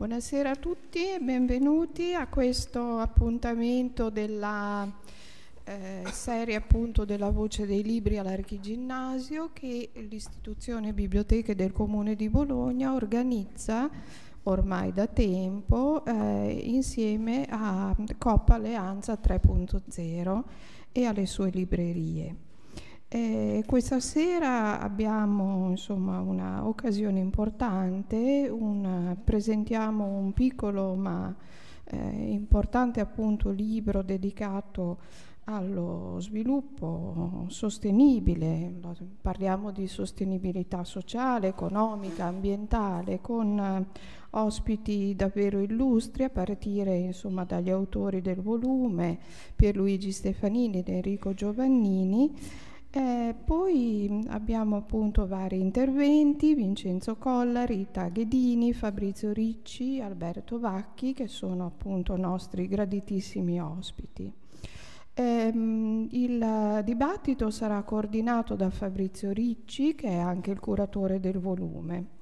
Buonasera a tutti e benvenuti a questo appuntamento della eh, serie appunto della voce dei libri all'archiginnasio che l'istituzione biblioteche del comune di Bologna organizza ormai da tempo eh, insieme a Coppa Alleanza 3.0 e alle sue librerie. Eh, questa sera abbiamo insomma un'occasione importante, una, presentiamo un piccolo ma eh, importante appunto libro dedicato allo sviluppo sostenibile, parliamo di sostenibilità sociale, economica, ambientale, con eh, ospiti davvero illustri a partire insomma, dagli autori del volume, Pierluigi Stefanini ed Enrico Giovannini eh, poi abbiamo appunto vari interventi, Vincenzo Colla, Rita Ghedini, Fabrizio Ricci, Alberto Vacchi, che sono appunto nostri graditissimi ospiti. Eh, il dibattito sarà coordinato da Fabrizio Ricci, che è anche il curatore del volume.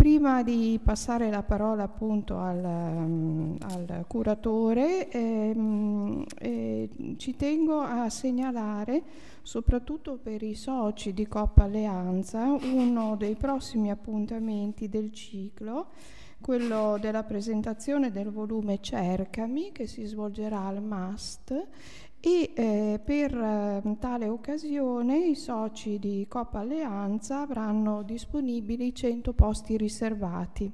Prima di passare la parola appunto al, mm, al curatore, ehm, eh, ci tengo a segnalare, soprattutto per i soci di Coppa Alleanza, uno dei prossimi appuntamenti del ciclo, quello della presentazione del volume Cercami, che si svolgerà al MAST e eh, per eh, tale occasione i soci di Coppa Alleanza avranno disponibili 100 posti riservati.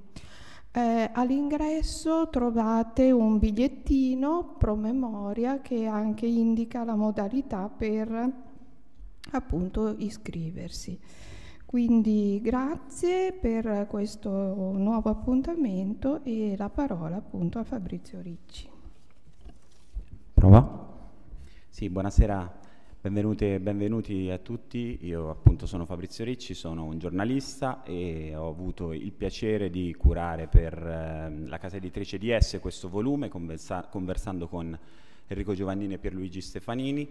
Eh, all'ingresso trovate un bigliettino promemoria che anche indica la modalità per appunto iscriversi. Quindi grazie per questo nuovo appuntamento e la parola appunto a Fabrizio Ricci. Prova. Sì, buonasera, benvenute e benvenuti a tutti. Io appunto sono Fabrizio Ricci, sono un giornalista e ho avuto il piacere di curare per eh, la casa editrice di DS questo volume conversa- conversando con Enrico Giovannini e Pierluigi Stefanini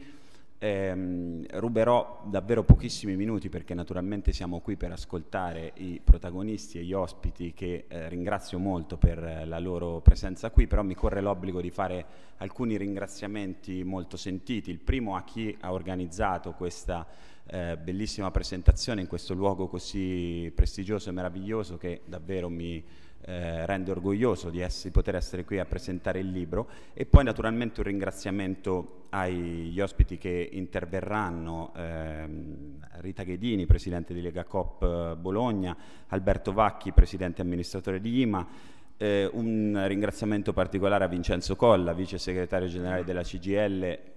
eh, ruberò davvero pochissimi minuti perché naturalmente siamo qui per ascoltare i protagonisti e gli ospiti che eh, ringrazio molto per eh, la loro presenza qui, però mi corre l'obbligo di fare alcuni ringraziamenti molto sentiti. Il primo a chi ha organizzato questa eh, bellissima presentazione in questo luogo così prestigioso e meraviglioso che davvero mi eh, rende orgoglioso di, essere, di, poter essere qui a presentare il libro e poi naturalmente un ringraziamento agli ospiti che interverranno, ehm, Rita Ghedini, Presidente di Lega Cop eh, Bologna, Alberto Vacchi, Presidente amministratore di IMA, eh, un ringraziamento particolare a Vincenzo Colla, Vice Segretario Generale della CGL,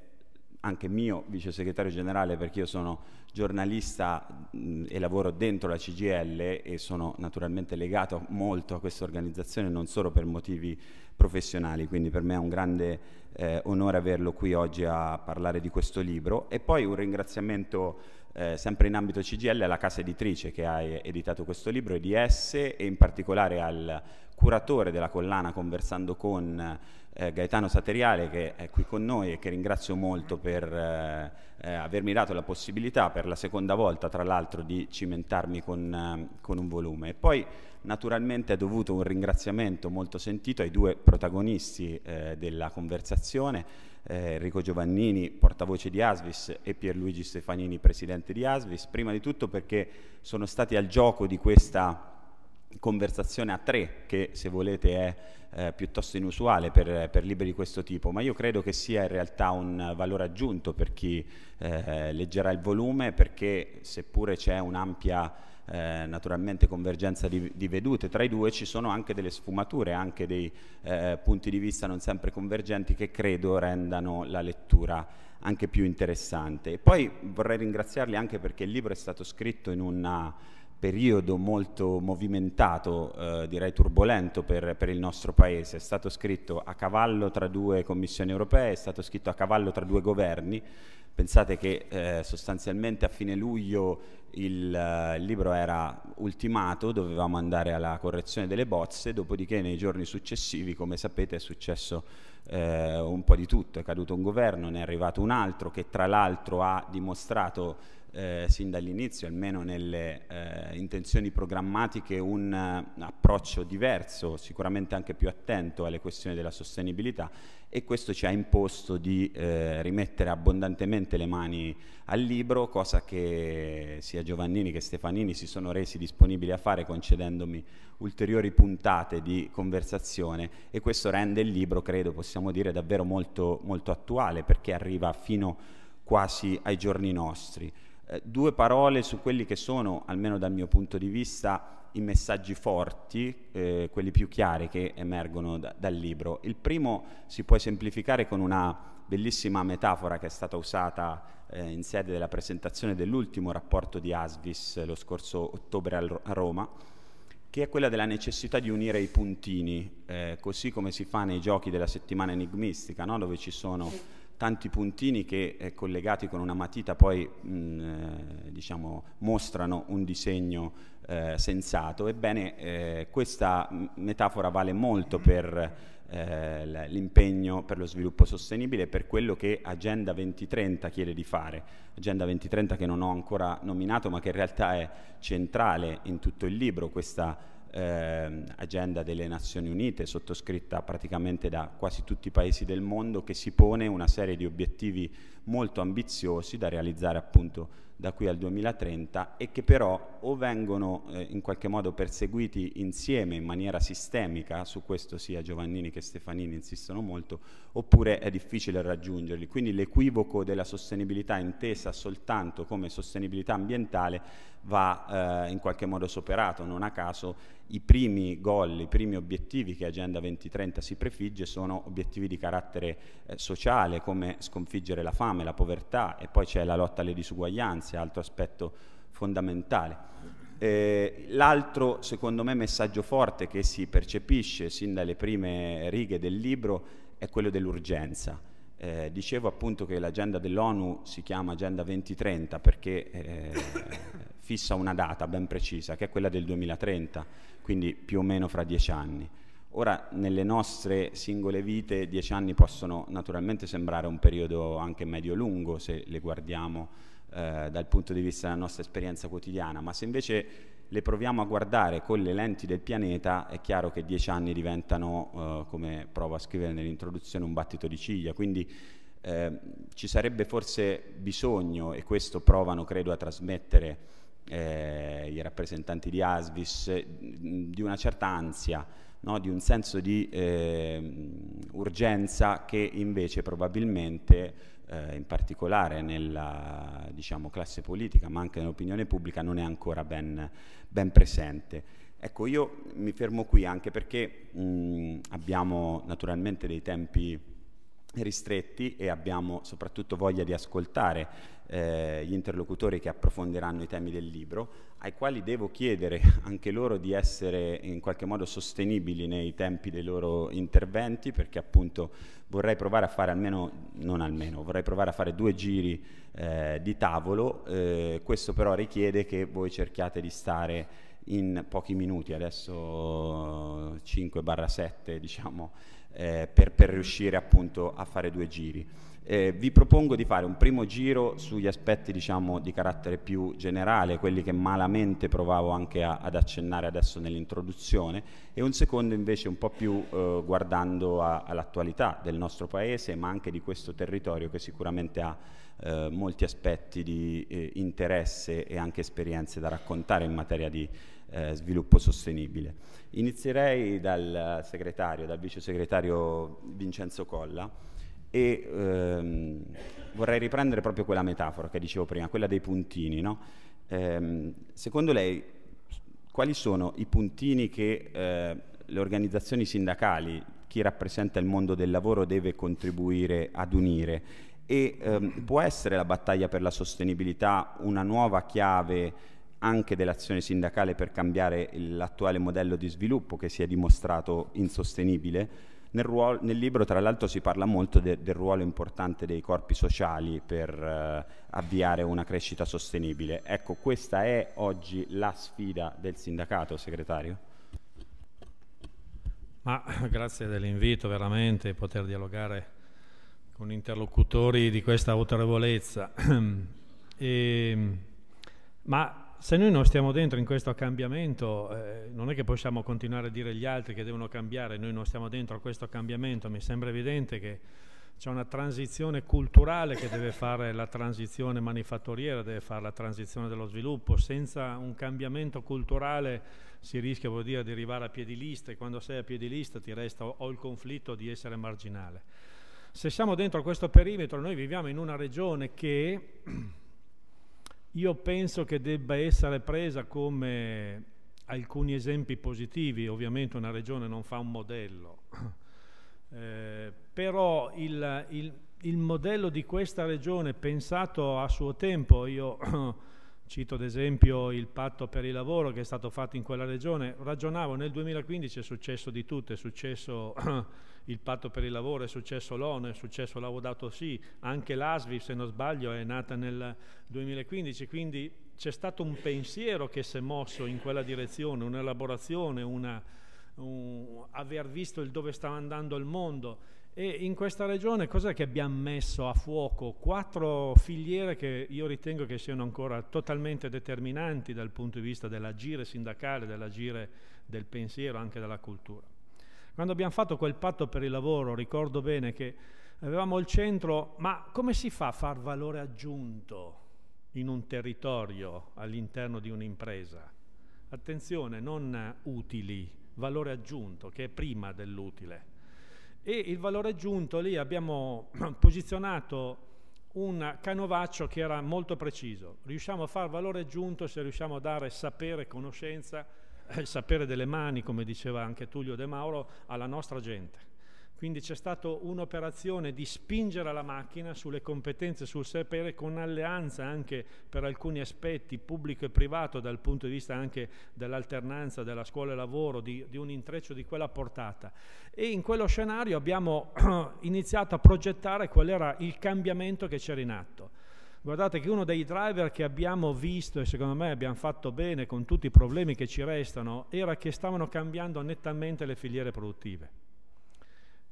anche mio vice segretario generale perché io sono giornalista mh, e lavoro dentro la CGL e sono naturalmente legato molto a questa organizzazione non solo per motivi professionali, quindi per me è un grande eh, onore averlo qui oggi a parlare di questo libro e poi un ringraziamento eh, sempre in ambito CGL alla casa editrice che ha editato questo libro e di esse e in particolare al curatore della collana Conversando con eh, Gaetano Sateriale che è qui con noi e che ringrazio molto per eh, eh avermi dato la possibilità per la seconda volta tra l'altro di cimentarmi con, eh, con un volume. E poi naturalmente è dovuto un ringraziamento molto sentito ai due protagonisti eh, della conversazione, eh, Enrico Giovannini, portavoce di Asvis, e Pierluigi Stefanini, presidente di Asvis, prima di tutto perché sono stati al gioco di questa conversazione a tre, che se volete è eh, piuttosto inusuale per, per, libri di questo tipo, ma io credo che sia in realtà un valore aggiunto per chi eh, leggerà il volume, perché seppure c'è un'ampia eh, naturalmente convergenza di, di, vedute tra i due, ci sono anche delle sfumature, anche dei eh, punti di vista non sempre convergenti che credo rendano la lettura anche più interessante. E poi vorrei ringraziarli anche perché il libro è stato scritto in una periodo molto movimentato, eh, direi turbolento per, per, il nostro Paese. È stato scritto a cavallo tra due commissioni europee, è stato scritto a cavallo tra due governi. Pensate che eh, sostanzialmente a fine luglio il, eh, il, libro era ultimato, dovevamo andare alla correzione delle bozze, dopodiché nei giorni successivi, come sapete, è successo eh, un po' di tutto. È caduto un governo, ne è arrivato un altro che tra l'altro ha dimostrato eh, sin dall'inizio, almeno nelle eh, intenzioni programmatiche, un uh, approccio diverso, sicuramente anche più attento alle questioni della sostenibilità e questo ci ha imposto di eh, rimettere abbondantemente le mani al libro, cosa che sia Giovannini che Stefanini si sono resi disponibili a fare concedendomi ulteriori puntate di conversazione e questo rende il libro, credo possiamo dire, davvero molto, molto attuale perché arriva fino quasi ai giorni nostri. Eh, due parole su quelli che sono, almeno dal mio punto di vista, i messaggi forti, eh, quelli più chiari che emergono da, dal libro. Il primo si può semplificare con una bellissima metafora che è stata usata eh, in sede della presentazione dell'ultimo rapporto di Asvis lo scorso ottobre a Roma, che è quella della necessità di unire i puntini, eh, così come si fa nei giochi della settimana enigmistica, no? dove ci sono tanti puntini che eh, collegati con una matita poi mh, eh, diciamo, mostrano un disegno eh, sensato. Ebbene, eh, questa metafora vale molto per eh, l'impegno per lo sviluppo sostenibile e per quello che Agenda 2030 chiede di fare. Agenda 2030 che non ho ancora nominato ma che in realtà è centrale in tutto il libro, questa eh, agenda delle Nazioni Unite sottoscritta praticamente da quasi tutti i paesi del mondo che si pone una serie di obiettivi molto ambiziosi da realizzare appunto da qui al 2030 e che però o vengono eh, in qualche modo perseguiti insieme in maniera sistemica, su questo sia Giovannini che Stefanini insistono molto, oppure è difficile raggiungerli. Quindi l'equivoco della sostenibilità intesa soltanto come sostenibilità ambientale va eh, in qualche modo superato. Non a caso i primi gol, i primi obiettivi che Agenda 2030 si prefigge sono obiettivi di carattere eh, sociale, come sconfiggere la fame, la povertà e poi c'è la lotta alle disuguaglianze, altro aspetto fondamentale. Eh, l'altro, secondo me, messaggio forte che si percepisce sin dalle prime righe del libro è quello dell'urgenza eh, dicevo appunto che l'agenda dell'ONU si chiama Agenda 2030 perché eh, fissa una data ben precisa, che è quella del 2030, quindi più o meno fra dieci anni. Ora, nelle nostre singole vite, dieci anni possono naturalmente sembrare un periodo anche medio-lungo se le guardiamo eh, dal punto di vista della nostra esperienza quotidiana, ma se invece le proviamo a guardare con le lenti del pianeta, è chiaro che dieci anni diventano, eh, come provo a scrivere nell'introduzione, un battito di ciglia. Quindi eh, ci sarebbe forse bisogno, e questo provano credo a trasmettere eh, i rappresentanti di Asvis, di una certa ansia, no? di un senso di ehm, urgenza che invece probabilmente eh, in particolare nella diciamo, classe politica, ma anche nell'opinione pubblica, non è ancora ben, ben presente. Ecco, io mi fermo qui anche perché mh, mm, abbiamo naturalmente dei tempi ristretti e abbiamo soprattutto voglia di ascoltare eh, gli interlocutori che approfondiranno i temi del libro, ai quali devo chiedere anche loro di essere in qualche modo sostenibili nei tempi dei loro interventi, perché appunto vorrei provare a fare almeno, non almeno, vorrei provare a fare due giri eh, di tavolo, eh, questo però richiede che voi cerchiate di stare in pochi minuti, adesso 5-7 diciamo eh, per, per, riuscire appunto a fare due giri. Eh, vi propongo di fare un primo giro sugli aspetti diciamo, di carattere più generale, quelli che malamente provavo anche a, ad accennare adesso nell'introduzione, e un secondo invece un po' più eh, guardando a, all'attualità del nostro paese, ma anche di questo territorio che sicuramente ha eh, molti aspetti di eh, interesse e anche esperienze da raccontare in materia di eh, sviluppo sostenibile. Inizierei dal segretario, dal vice segretario Vincenzo Colla e ehm, vorrei riprendere proprio quella metafora che dicevo prima, quella dei puntini. No? Ehm, secondo lei quali sono i puntini che eh, le organizzazioni sindacali, chi rappresenta il mondo del lavoro deve contribuire ad unire? E ehm, può essere la battaglia per la sostenibilità una nuova chiave? anche dell'azione sindacale per cambiare l'attuale modello di sviluppo che si è dimostrato insostenibile. Nel, ruolo, nel libro tra l'altro si parla molto de, del ruolo importante dei corpi sociali per eh, avviare una crescita sostenibile. Ecco, questa è oggi la sfida del sindacato, segretario. Ma grazie dell'invito veramente poter dialogare con interlocutori di questa autorevolezza. E, ehm, ma se noi non stiamo dentro in questo cambiamento, eh, non è che possiamo continuare a dire agli altri che devono cambiare, noi non stiamo dentro a questo cambiamento, mi sembra evidente che c'è una transizione culturale che deve fare la transizione manifatturiera, deve fare la transizione dello sviluppo, senza un cambiamento culturale si rischia vuol dire, di arrivare a piedi lista e quando sei a piedi lista ti resta o il conflitto di essere marginale. Se siamo dentro questo perimetro, noi viviamo in una regione che io penso che debba essere presa come alcuni esempi positivi, ovviamente una regione non fa un modello, eh, però il, il, il modello di questa regione pensato a suo tempo, io Cito ad esempio il patto per il lavoro che è stato fatto in quella regione. Ragionavo, nel 2015 è successo di tutto, è successo il patto per il lavoro, è successo l'ONU, è successo l'Avodato Sì, anche l'ASVI se non sbaglio è nata nel 2015, quindi c'è stato un pensiero che si è mosso in quella direzione, un'elaborazione, una, un, aver visto il dove stava andando il mondo e in questa regione cos'è che abbiamo messo a fuoco? Quattro filiere che io ritengo che siano ancora totalmente determinanti dal punto di vista dell'agire sindacale, dell'agire del pensiero, anche della cultura. Quando abbiamo fatto quel patto per il lavoro, ricordo bene che avevamo il centro, ma come si fa a far valore aggiunto in un territorio all'interno di un'impresa? Attenzione, non utili, valore aggiunto, che è prima dell'utile e il valore aggiunto lì abbiamo posizionato un canovaccio che era molto preciso. Riusciamo a fare valore aggiunto se riusciamo a dare sapere, conoscenza, eh, sapere delle mani, come diceva anche Tullio De Mauro, alla nostra gente. Quindi c'è stata un'operazione di spingere la macchina sulle competenze, sul sapere, con alleanza anche per alcuni aspetti pubblico e privato, dal punto di vista anche dell'alternanza della scuola e lavoro, di, di un intreccio di quella portata. E in quello scenario abbiamo iniziato a progettare qual era il cambiamento che c'era in atto. Guardate che uno dei driver che abbiamo visto e secondo me abbiamo fatto bene con tutti i problemi che ci restano era che stavano cambiando nettamente le filiere produttive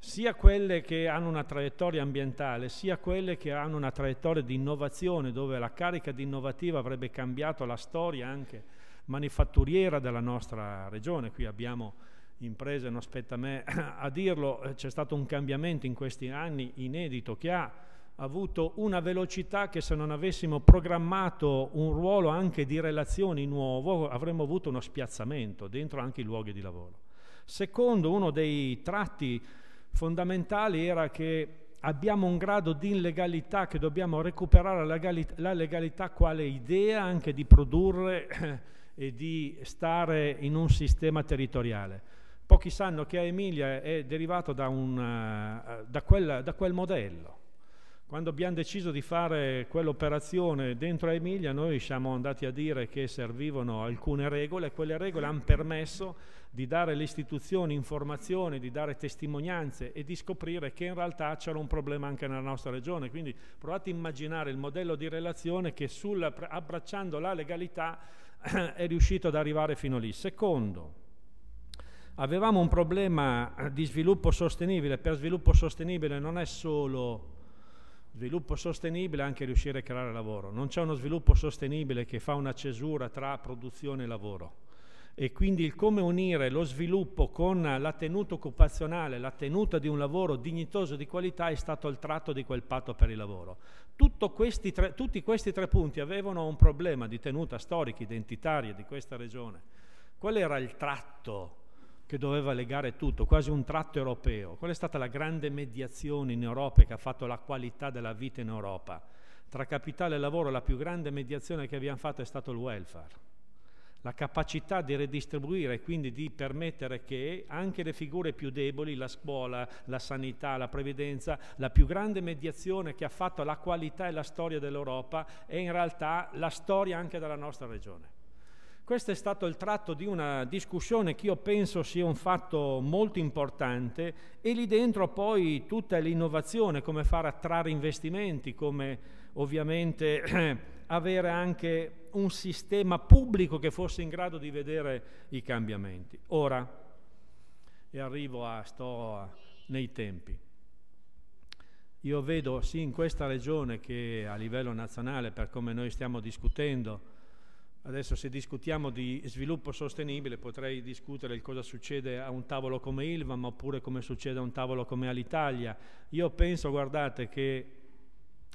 sia quelle che hanno una traiettoria ambientale, sia quelle che hanno una traiettoria di innovazione, dove la carica di innovativa avrebbe cambiato la storia anche manifatturiera della nostra regione. Qui abbiamo imprese, non aspetta a me a dirlo, eh, c'è stato un cambiamento in questi anni inedito che ha avuto una velocità che se non avessimo programmato un ruolo anche di relazioni nuovo avremmo avuto uno spiazzamento dentro anche i luoghi di lavoro. Secondo uno dei tratti fondamentale era che abbiamo un grado di illegalità che dobbiamo recuperare la legalità, la legalità quale idea anche di produrre e di stare in un sistema territoriale. Pochi sanno che Emilia è derivato da, un, eh, da, quella, da quel modello. Quando abbiamo deciso di fare quell'operazione dentro Emilia, noi siamo andati a dire che servivano alcune regole, e quelle regole hanno permesso di dare alle istituzioni informazioni, di dare testimonianze e di scoprire che in realtà c'era un problema anche nella nostra regione. Quindi provate a immaginare il modello di relazione che sul, abbracciando la legalità è riuscito ad arrivare fino lì. Secondo, avevamo un problema di sviluppo sostenibile, per sviluppo sostenibile non è solo sviluppo sostenibile è anche riuscire a creare lavoro, non c'è uno sviluppo sostenibile che fa una cesura tra produzione e lavoro e quindi il come unire lo sviluppo con la tenuta occupazionale, la tenuta di un lavoro dignitoso di qualità è stato il tratto di quel patto per il lavoro. Questi tre, tutti questi tre punti avevano un problema di tenuta storica, identitaria di questa regione. Qual era il tratto che doveva legare tutto, quasi un tratto europeo? Qual è stata la grande mediazione in Europa che ha fatto la qualità della vita in Europa? Tra capitale e lavoro la più grande mediazione che abbiamo fatto è stato il welfare la capacità di redistribuire e quindi di permettere che anche le figure più deboli, la scuola, la sanità, la previdenza, la più grande mediazione che ha fatto la qualità e la storia dell'Europa è in realtà la storia anche della nostra regione. Questo è stato il tratto di una discussione che io penso sia un fatto molto importante e lì dentro poi tutta l'innovazione, come far attrarre investimenti, come ovviamente avere anche un sistema pubblico che fosse in grado di vedere i cambiamenti. Ora, e arrivo a, sto nei tempi, io vedo sì in questa regione che a livello nazionale, per come noi stiamo discutendo, adesso se discutiamo di sviluppo sostenibile potrei discutere il cosa succede a un tavolo come Ilvam oppure come succede a un tavolo come Alitalia. Io penso, guardate, che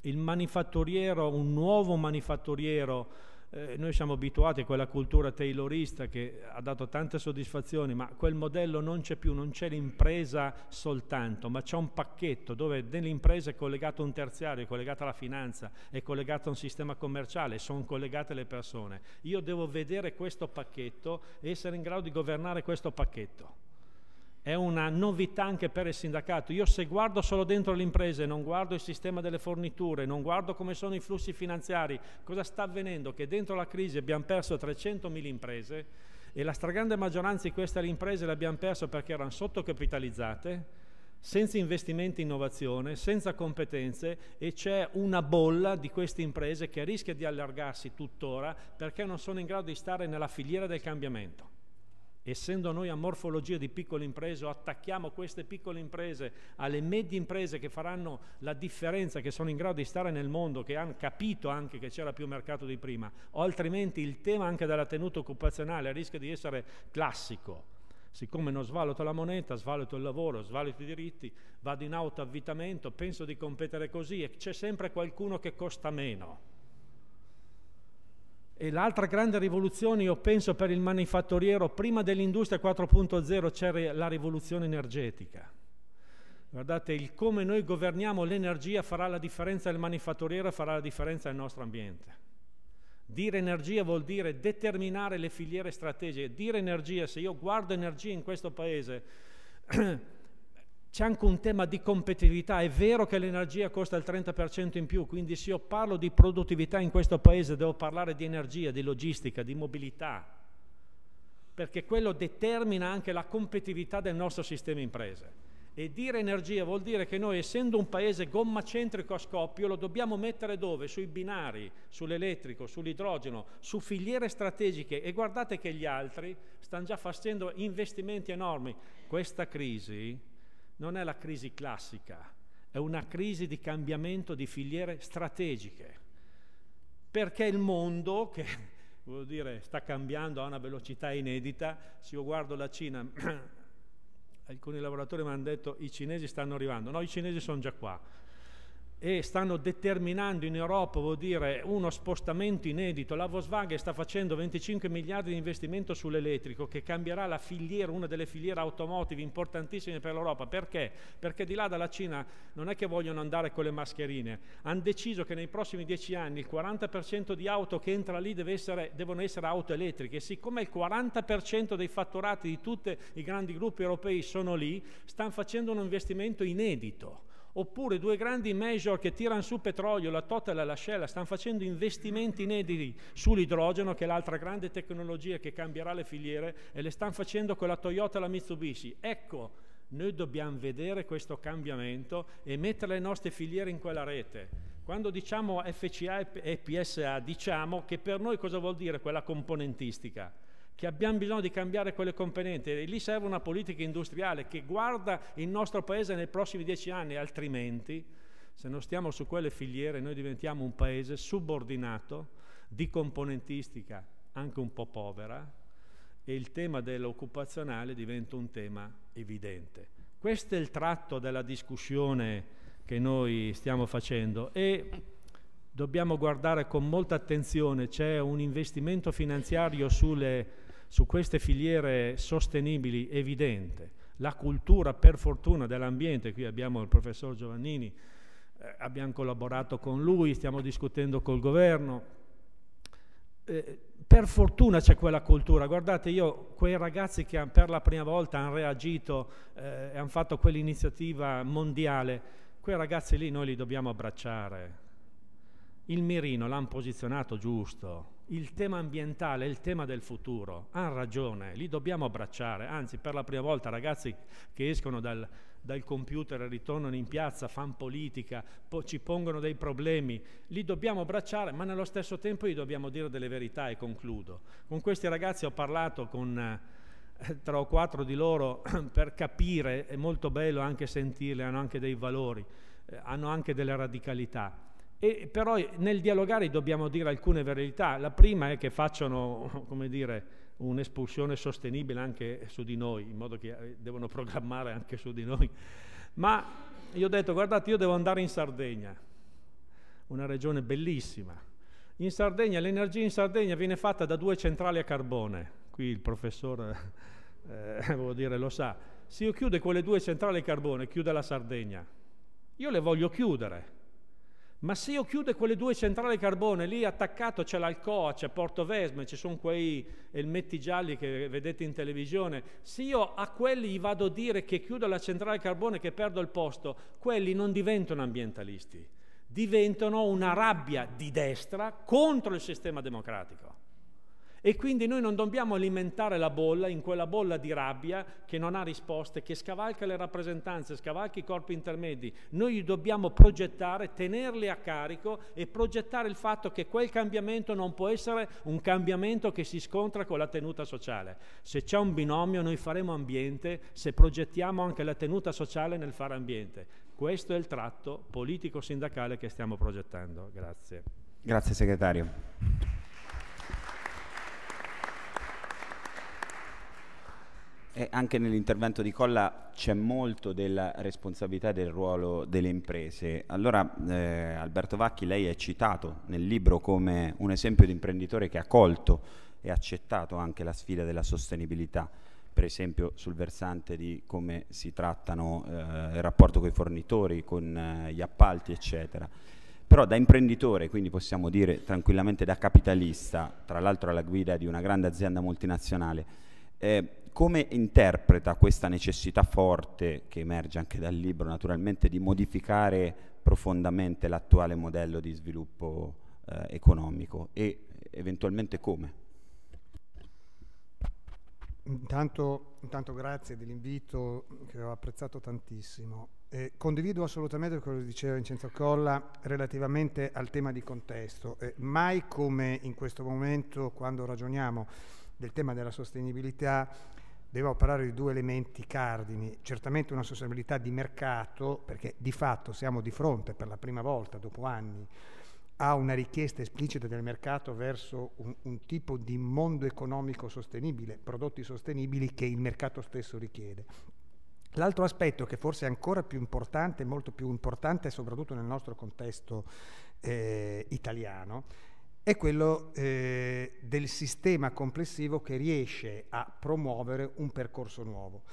il manifatturiero, un nuovo manifatturiero, eh, noi siamo abituati a quella cultura taylorista che ha dato tante soddisfazioni, ma quel modello non c'è più, non c'è l'impresa soltanto, ma c'è un pacchetto dove nell'impresa è collegato un terziario, è collegata la finanza, è collegato un sistema commerciale, sono collegate le persone. Io devo vedere questo pacchetto e essere in grado di governare questo pacchetto è una novità anche per il sindacato. Io se guardo solo dentro le imprese, non guardo il sistema delle forniture, non guardo come sono i flussi finanziari, cosa sta avvenendo? Che dentro la crisi abbiamo perso 300.000 imprese e la stragrande maggioranza di queste imprese le abbiamo perse perché erano sottocapitalizzate, senza investimenti in innovazione, senza competenze e c'è una bolla di queste imprese che rischia di allargarsi tuttora perché non sono in grado di stare nella filiera del cambiamento essendo noi a morfologia di piccole imprese, o attacchiamo queste piccole imprese alle medie imprese che faranno la differenza, che sono in grado di stare nel mondo, che hanno capito anche che c'era più mercato di prima, o altrimenti il tema anche della tenuta occupazionale rischia di essere classico. Siccome non svaluto la moneta, svaluto il lavoro, svaluto i diritti, vado in autoavvitamento, penso di competere così e c'è sempre qualcuno che costa meno e l'altra grande rivoluzione, io penso, per il manifatturiero, prima dell'industria 4.0 c'era la rivoluzione energetica. Guardate, il come noi governiamo l'energia farà la differenza del manifatturiero e farà la differenza del nostro ambiente. Dire energia vuol dire determinare le filiere strategiche. Dire energia, se io guardo energia in questo paese, C'è anche un tema di competitività, è vero che l'energia costa il 30% in più, quindi se io parlo di produttività in questo paese devo parlare di energia, di logistica, di mobilità, perché quello determina anche la competitività del nostro sistema imprese. E dire energia vuol dire che noi, essendo un paese gommacentrico a scoppio, lo dobbiamo mettere dove? Sui binari, sull'elettrico, sull'idrogeno, su filiere strategiche. E guardate che gli altri stanno già facendo investimenti enormi. Questa crisi non è la crisi classica, è una crisi di cambiamento di filiere strategiche, perché il mondo, che vuol dire, sta cambiando a una velocità inedita, se io guardo la Cina, alcuni lavoratori mi hanno detto i cinesi stanno arrivando, no i cinesi sono già qua, e stanno determinando in Europa vuol dire, uno spostamento inedito. La Volkswagen sta facendo 25 miliardi di investimento sull'elettrico che cambierà la filiera, una delle filiere automotive importantissime per l'Europa. Perché? Perché di là dalla Cina non è che vogliono andare con le mascherine. Hanno deciso che nei prossimi 10 anni il 40% di auto che entra lì essere, devono essere auto elettriche. E siccome il 40% dei fatturati di tutti i grandi gruppi europei sono lì, stanno facendo un investimento inedito Oppure due grandi major che tirano su petrolio, la Total e la Shell, stanno facendo investimenti inediti sull'idrogeno, che è l'altra grande tecnologia che cambierà le filiere, e le stanno facendo con la Toyota e la Mitsubishi. Ecco, noi dobbiamo vedere questo cambiamento e mettere le nostre filiere in quella rete. Quando diciamo FCA e PSA, diciamo che per noi cosa vuol dire quella componentistica? che abbiamo bisogno di cambiare quelle competenze e lì serve una politica industriale che guarda il nostro paese nei prossimi dieci anni, altrimenti se non stiamo su quelle filiere noi diventiamo un paese subordinato di componentistica anche un po' povera e il tema dell'occupazionale diventa un tema evidente. Questo è il tratto della discussione che noi stiamo facendo e dobbiamo guardare con molta attenzione, c'è un investimento finanziario sulle su queste filiere sostenibili evidente. La cultura, per fortuna, dell'ambiente, qui abbiamo il professor Giovannini, eh, abbiamo collaborato con lui, stiamo discutendo col governo. Eh, per fortuna c'è quella cultura. Guardate, io quei ragazzi che per la prima volta hanno reagito eh, e hanno fatto quell'iniziativa mondiale, quei ragazzi lì noi li dobbiamo abbracciare. Il mirino l'hanno posizionato giusto, il tema ambientale il tema del futuro, hanno ragione, li dobbiamo abbracciare, anzi per la prima volta ragazzi che escono dal, dal computer e ritornano in piazza, fanno politica, po- ci pongono dei problemi, li dobbiamo abbracciare ma nello stesso tempo gli dobbiamo dire delle verità e concludo. Con questi ragazzi ho parlato con eh, tre o quattro di loro per capire, è molto bello anche sentirli, hanno anche dei valori, eh, hanno anche delle radicalità e però nel dialogare dobbiamo dire alcune verità. La prima è che facciano, dire, un'espulsione sostenibile anche su di noi, in modo che eh, devono programmare anche su di noi. Ma io ho detto, guardate, io devo andare in Sardegna, una regione bellissima. In Sardegna, l'energia in Sardegna viene fatta da due centrali a carbone. Qui il professore, eh, dire, lo sa. Se io chiudo quelle due centrali a carbone, chiude la Sardegna. Io le voglio chiudere ma se io chiudo quelle due centrali carbone, lì attaccato c'è l'Alcoa, c'è Porto Vesme, ci sono quei elmetti gialli che vedete in televisione, se io a quelli vado a dire che chiudo la centrale carbone, che perdo il posto, quelli non diventano ambientalisti, diventano una rabbia di destra contro il sistema democratico. E quindi noi non dobbiamo alimentare la bolla in quella bolla di rabbia che non ha risposte, che scavalca le rappresentanze, scavalca i corpi intermedi. Noi dobbiamo progettare, tenerli a carico e progettare il fatto che quel cambiamento non può essere un cambiamento che si scontra con la tenuta sociale. Se c'è un binomio noi faremo ambiente se progettiamo anche la tenuta sociale nel fare ambiente. Questo è il tratto politico-sindacale che stiamo progettando. Grazie. Grazie segretario. E anche nell'intervento di Colla c'è molto della responsabilità del ruolo delle imprese. Allora, eh, Alberto Vacchi, lei è citato nel libro come un esempio di imprenditore che ha colto e accettato anche la sfida della sostenibilità, per esempio sul versante di come si trattano eh, il rapporto con i fornitori, con eh, gli appalti, eccetera però da imprenditore, quindi possiamo dire tranquillamente da capitalista, tra l'altro alla guida di una grande azienda multinazionale, eh, come interpreta questa necessità forte, che emerge anche dal libro naturalmente, di modificare profondamente l'attuale modello di sviluppo eh, economico e eventualmente come? Intanto, intanto grazie dell'invito che ho apprezzato tantissimo. Eh, condivido assolutamente quello che diceva Vincenzo Colla relativamente al tema di contesto. Eh, mai come in questo momento, quando ragioniamo del tema della sostenibilità, doveva operare di due elementi cardini, certamente una sostenibilità di mercato, perché di fatto siamo di fronte per la prima volta dopo anni a una richiesta esplicita del mercato verso un, un tipo di mondo economico sostenibile, prodotti sostenibili che il mercato stesso richiede. L'altro aspetto che forse è ancora più importante, molto più importante soprattutto nel nostro contesto eh, italiano, è quello eh, del sistema complessivo che riesce a promuovere un percorso nuovo.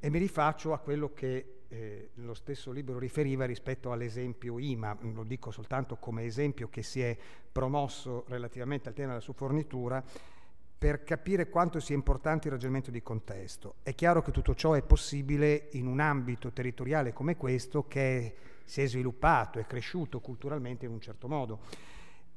E mi rifaccio a quello che eh, lo stesso libro riferiva rispetto all'esempio IMA, lo dico soltanto come esempio che si è promosso relativamente al tema della sua fornitura, per capire quanto sia importante il ragionamento di contesto. È chiaro che tutto ciò è possibile in un ambito territoriale come questo che si è sviluppato, è cresciuto culturalmente in un certo modo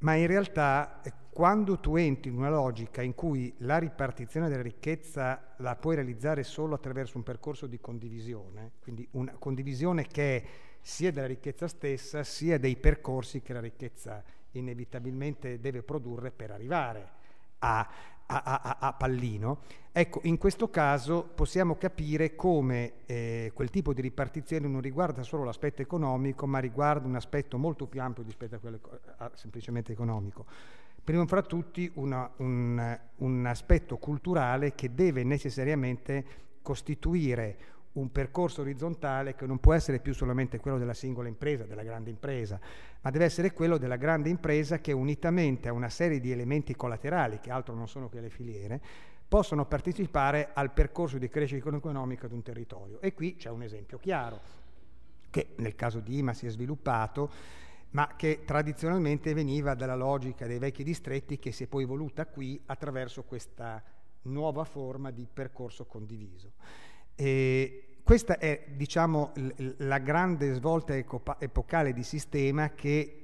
ma in realtà eh, quando tu entri in una logica in cui la ripartizione della ricchezza la puoi realizzare solo attraverso un percorso di condivisione, quindi una condivisione che è sia della ricchezza stessa sia dei percorsi che la ricchezza inevitabilmente deve produrre per arrivare a a, a, a, pallino, ecco, in questo caso possiamo capire come eh, quel tipo di ripartizione non riguarda solo l'aspetto economico, ma riguarda un aspetto molto più ampio rispetto a quello a, semplicemente economico. Prima fra tutti una, un, un aspetto culturale che deve necessariamente costituire un percorso orizzontale che non può essere più solamente quello della singola impresa, della grande impresa, ma deve essere quello della grande impresa che unitamente a una serie di elementi collaterali, che altro non sono che le filiere, possono partecipare al percorso di crescita economica di un territorio. E qui c'è un esempio chiaro, che nel caso di IMA si è sviluppato, ma che tradizionalmente veniva dalla logica dei vecchi distretti che si è poi evoluta qui attraverso questa nuova forma di percorso condiviso. E questa è diciamo, la grande svolta epocale di sistema che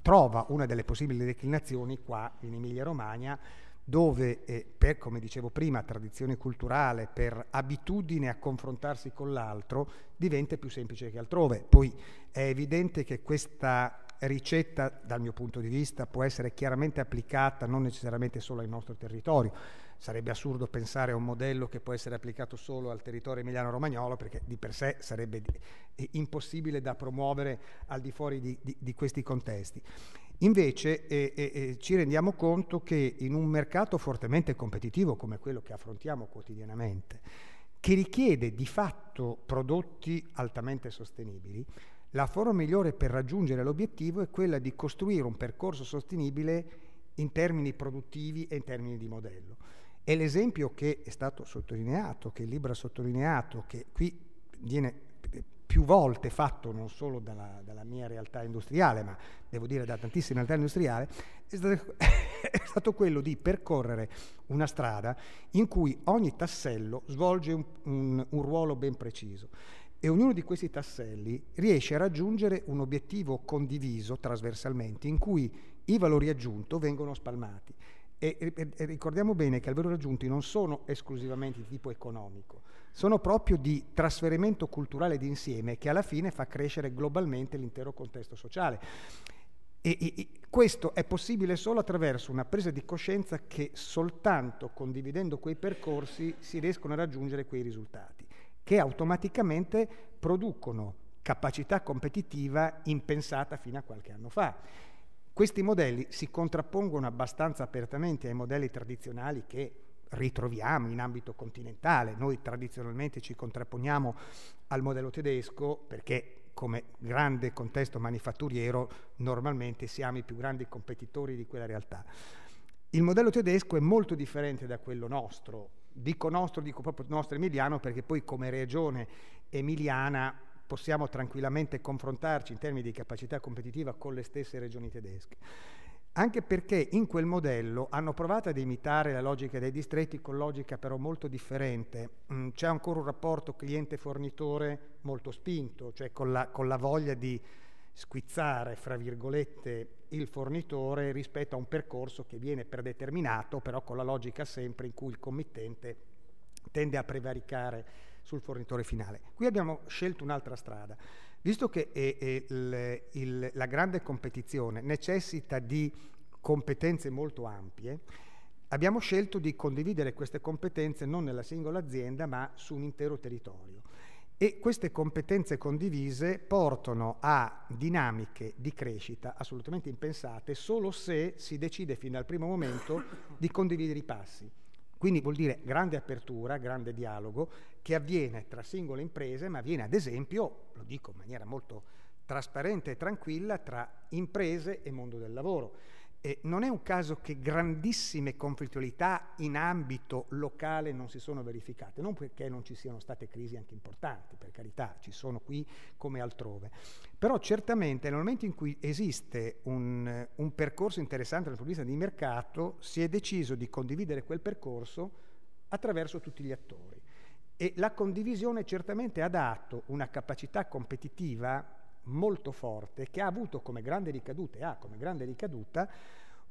trova una delle possibili declinazioni qua in Emilia-Romagna, dove eh, per, come dicevo prima, tradizione culturale, per abitudine a confrontarsi con l'altro, diventa più semplice che altrove. Poi è evidente che questa ricetta, dal mio punto di vista, può essere chiaramente applicata non necessariamente solo al nostro territorio sarebbe assurdo pensare a un modello che può essere applicato solo al territorio emiliano-romagnolo perché di per sé sarebbe eh, impossibile da promuovere al di fuori di, di, di questi contesti. Invece eh, eh, eh, ci rendiamo conto che in un mercato fortemente competitivo come quello che affrontiamo quotidianamente, che richiede di fatto prodotti altamente sostenibili, la forma migliore per raggiungere l'obiettivo è quella di costruire un percorso sostenibile in termini produttivi e in termini di modello. E l'esempio che è stato sottolineato, che il libro ha sottolineato, che qui viene più volte fatto non solo dalla, dalla, mia realtà industriale, ma devo dire da tantissime realtà industriali, è stato, è stato, quello di percorrere una strada in cui ogni tassello svolge un, un, un ruolo ben preciso e ognuno di questi tasselli riesce a raggiungere un obiettivo condiviso trasversalmente in cui i valori aggiunto vengono spalmati e, e, e, ricordiamo bene che alveo raggiunti non sono esclusivamente di tipo economico, sono proprio di trasferimento culturale d'insieme che alla fine fa crescere globalmente l'intero contesto sociale. E, e, questo è possibile solo attraverso una presa di coscienza che soltanto condividendo quei percorsi si riescono a raggiungere quei risultati, che automaticamente producono capacità competitiva impensata fino a qualche anno fa. Questi modelli si contrappongono abbastanza apertamente ai modelli tradizionali che ritroviamo in ambito continentale. Noi tradizionalmente ci contrapponiamo al modello tedesco perché come grande contesto manifatturiero normalmente siamo i più grandi competitori di quella realtà. Il modello tedesco è molto differente da quello nostro. Dico nostro, dico proprio nostro emiliano perché poi come regione emiliana possiamo tranquillamente confrontarci in termini di capacità competitiva con le stesse regioni tedesche. Anche perché in quel modello hanno provato ad imitare la logica dei distretti con logica però molto differente. Mm, c'è ancora un rapporto cliente-fornitore molto spinto, cioè con la, con la voglia di squizzare, fra virgolette, il fornitore rispetto a un percorso che viene predeterminato, però con la logica sempre in cui il committente tende a prevaricare sul fornitore finale. Qui abbiamo scelto un'altra strada. Visto che è, eh, il, eh, il, la grande competizione necessita di competenze molto ampie, abbiamo scelto di condividere queste competenze non nella singola azienda ma su un intero territorio e queste competenze condivise portano a dinamiche di crescita assolutamente impensate solo se si decide fino al primo momento di condividere i passi. Quindi vuol dire grande apertura, grande dialogo che avviene tra singole imprese, ma avviene ad esempio, lo dico in maniera molto trasparente e tranquilla, tra imprese e mondo del lavoro. Eh, non è un caso che grandissime conflittualità in ambito locale non si sono verificate, non perché non ci siano state crisi anche importanti, per carità, ci sono qui come altrove, però certamente nel momento in cui esiste un, un percorso interessante dal punto di vista di mercato, si è deciso di condividere quel percorso attraverso tutti gli attori e la condivisione certamente ha dato una capacità competitiva molto forte che ha avuto come grande ricaduta e ha come grande ricaduta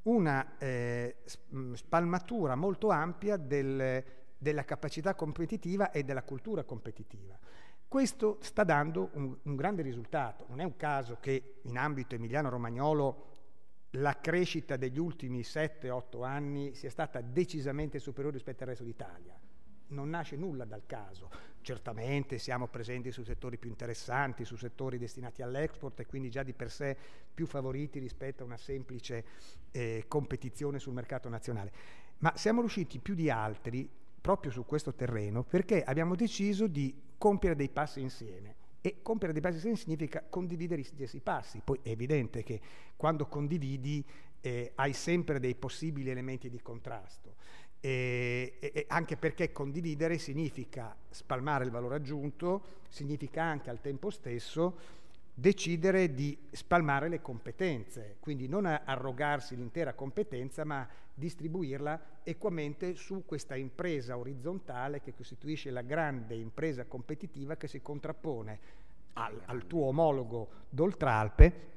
una eh, mm, spalmatura molto ampia del, della capacità competitiva e della cultura competitiva. Questo sta dando un, un grande risultato, non è un caso che in ambito emiliano-romagnolo la crescita degli ultimi 7-8 anni sia stata decisamente superiore rispetto al resto d'Italia non nasce nulla dal caso. Certamente siamo presenti su settori più interessanti, su settori destinati all'export e quindi già di per sé più favoriti rispetto a una semplice eh, competizione sul mercato nazionale. Ma siamo riusciti più di altri proprio su questo terreno perché abbiamo deciso di compiere dei passi insieme. E compiere dei passi insieme significa condividere gli stessi passi. Poi è evidente che quando condividi eh, hai sempre dei possibili elementi di contrasto. E, e, anche perché condividere significa spalmare il valore aggiunto, significa anche al tempo stesso decidere di spalmare le competenze, quindi non arrogarsi l'intera competenza, ma distribuirla equamente su questa impresa orizzontale che costituisce la grande impresa competitiva che si contrappone al, al tuo omologo d'Oltralpe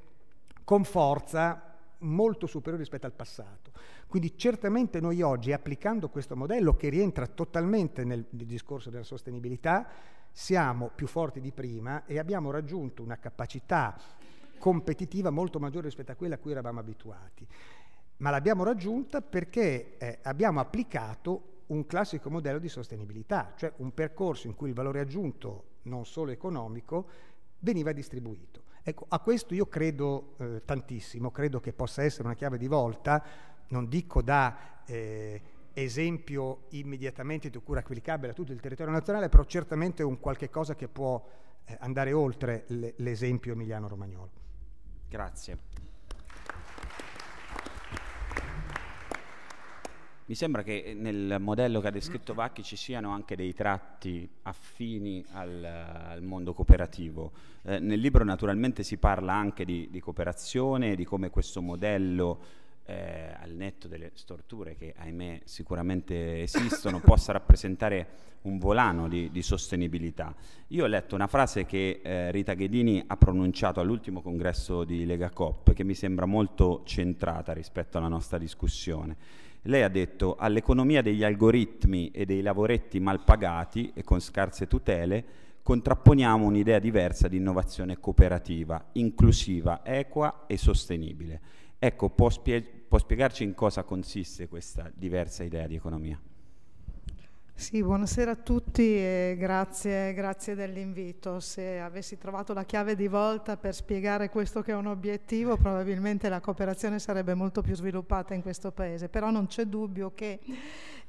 con forza molto superiore rispetto al passato. Quindi certamente noi oggi, applicando questo modello che rientra totalmente nel discorso della sostenibilità, siamo più forti di prima e abbiamo raggiunto una capacità competitiva molto maggiore rispetto a quella a cui eravamo abituati. Ma l'abbiamo raggiunta perché eh, abbiamo applicato un classico modello di sostenibilità, cioè un percorso in cui il valore aggiunto non solo economico veniva distribuito. Ecco, a questo io credo eh, tantissimo, credo che possa essere una chiave di volta, non dico da eh, esempio immediatamente di cura applicabile a tutto il territorio nazionale, però certamente è un qualche cosa che può eh, andare oltre l'esempio emiliano-romagnolo. Grazie. Mi sembra che nel modello che ha descritto Vacchi ci siano anche dei tratti affini al, al mondo cooperativo. Eh, nel libro naturalmente si parla anche di, di cooperazione, di come questo modello eh, al netto delle storture che ahimè sicuramente esistono, possa rappresentare un volano di, di, sostenibilità. Io ho letto una frase che eh, Rita Ghedini ha pronunciato all'ultimo congresso di Lega Cop, che mi sembra molto centrata rispetto alla nostra discussione. Lei ha detto all'economia degli algoritmi e dei lavoretti mal pagati e con scarse tutele contrapponiamo un'idea diversa di innovazione cooperativa, inclusiva, equa e sostenibile. Ecco, può, spie- può spiegarci in cosa consiste questa diversa idea di economia? Sì, buonasera a tutti e grazie, grazie dell'invito. Se avessi trovato la chiave di volta per spiegare questo che è un obiettivo, probabilmente la cooperazione sarebbe molto più sviluppata in questo Paese, però non c'è dubbio che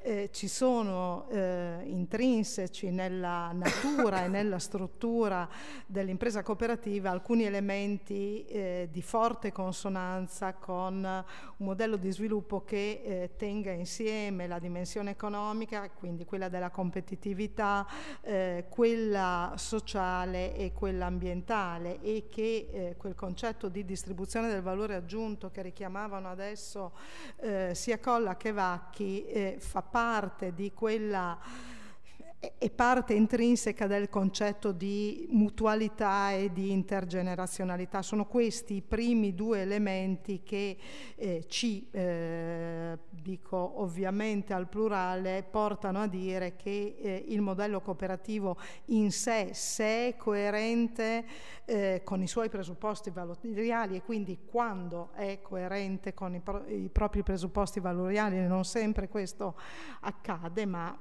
eh, ci sono eh, intrinseci nella natura e nella struttura dell'impresa cooperativa alcuni elementi eh, di forte consonanza con un modello di sviluppo che eh, tenga insieme la dimensione economica, quindi quella della competitività, eh, quella sociale e quella ambientale e che eh, quel concetto di distribuzione del valore aggiunto che richiamavano adesso sia Colla che Vacchi fa parte parte di quella è parte intrinseca del concetto di mutualità e di intergenerazionalità. Sono questi i primi due elementi che eh, ci, eh, dico ovviamente al plurale, portano a dire che eh, il modello cooperativo in sé, se è coerente eh, con i suoi presupposti valoriali e quindi quando è coerente con i, pro- i propri presupposti valoriali, non sempre questo accade, ma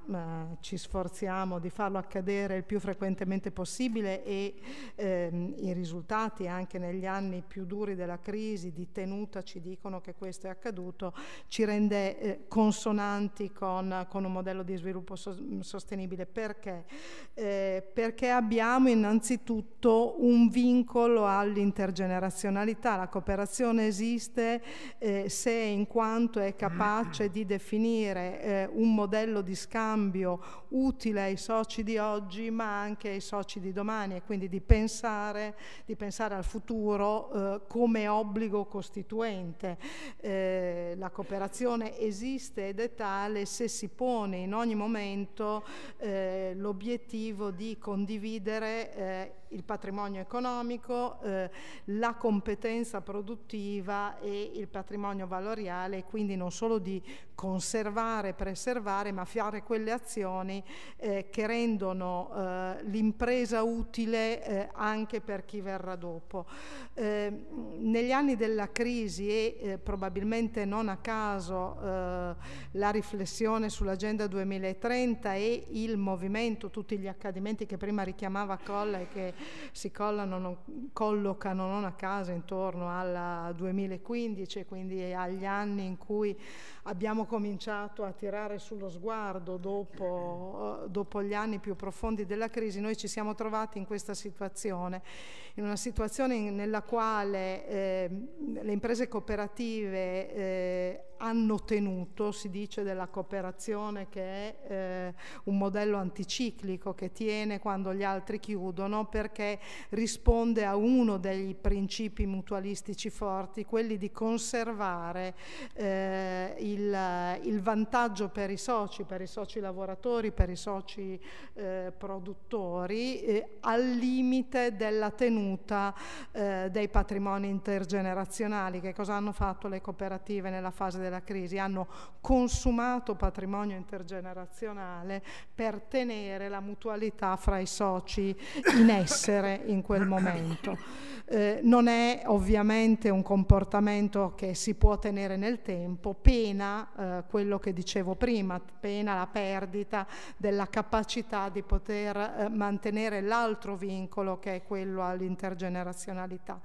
eh, ci sforziamo possiamo, di farlo accadere il più frequentemente possibile e ehm, i risultati anche negli anni più duri della crisi di tenuta ci dicono che questo è accaduto, ci rende eh, consonanti con, con, un modello di sviluppo so sostenibile. Perché? Eh, perché abbiamo innanzitutto un vincolo all'intergenerazionalità, la cooperazione esiste eh, se e in quanto è capace di definire eh, un modello di scambio utile utile ai soci di oggi ma anche ai soci di domani e quindi di pensare, di pensare al futuro eh, come obbligo costituente. Eh, la cooperazione esiste ed è tale se si pone in ogni momento eh, l'obiettivo di condividere eh, il patrimonio economico, eh, la competenza produttiva e il patrimonio valoriale, quindi non solo di conservare, preservare, ma fare quelle azioni eh, che rendono eh, l'impresa utile eh, anche per chi verrà dopo. Eh, negli anni della crisi e eh, probabilmente non a caso la riflessione sull'Agenda 2030 e il movimento, tutti gli accadimenti che prima richiamava Colla e che si collano, non, collocano non a caso intorno al 2015, quindi agli anni in cui abbiamo cominciato a tirare sullo sguardo dopo, eh, dopo gli anni più profondi della crisi, noi ci siamo trovati in questa situazione, in una situazione nella quale eh, le imprese cooperative eh, hanno tenuto, si dice della cooperazione che è eh, un modello anticiclico che tiene quando gli altri chiudono perché risponde a uno dei principi mutualistici forti, quelli di conservare eh, il, il, vantaggio per i soci, per i soci lavoratori, per i soci eh, produttori, eh, al limite della tenuta eh, dei patrimoni intergenerazionali. Che cosa hanno fatto le cooperative nella fase della crisi? Hanno consumato patrimonio intergenerazionale per tenere la mutualità fra i soci in essere in quel momento. Eh, non è ovviamente un comportamento che si può tenere nel tempo, pena pena eh, quello che dicevo prima, pena la perdita della capacità di poter eh, mantenere l'altro vincolo che è quello all'intergenerazionalità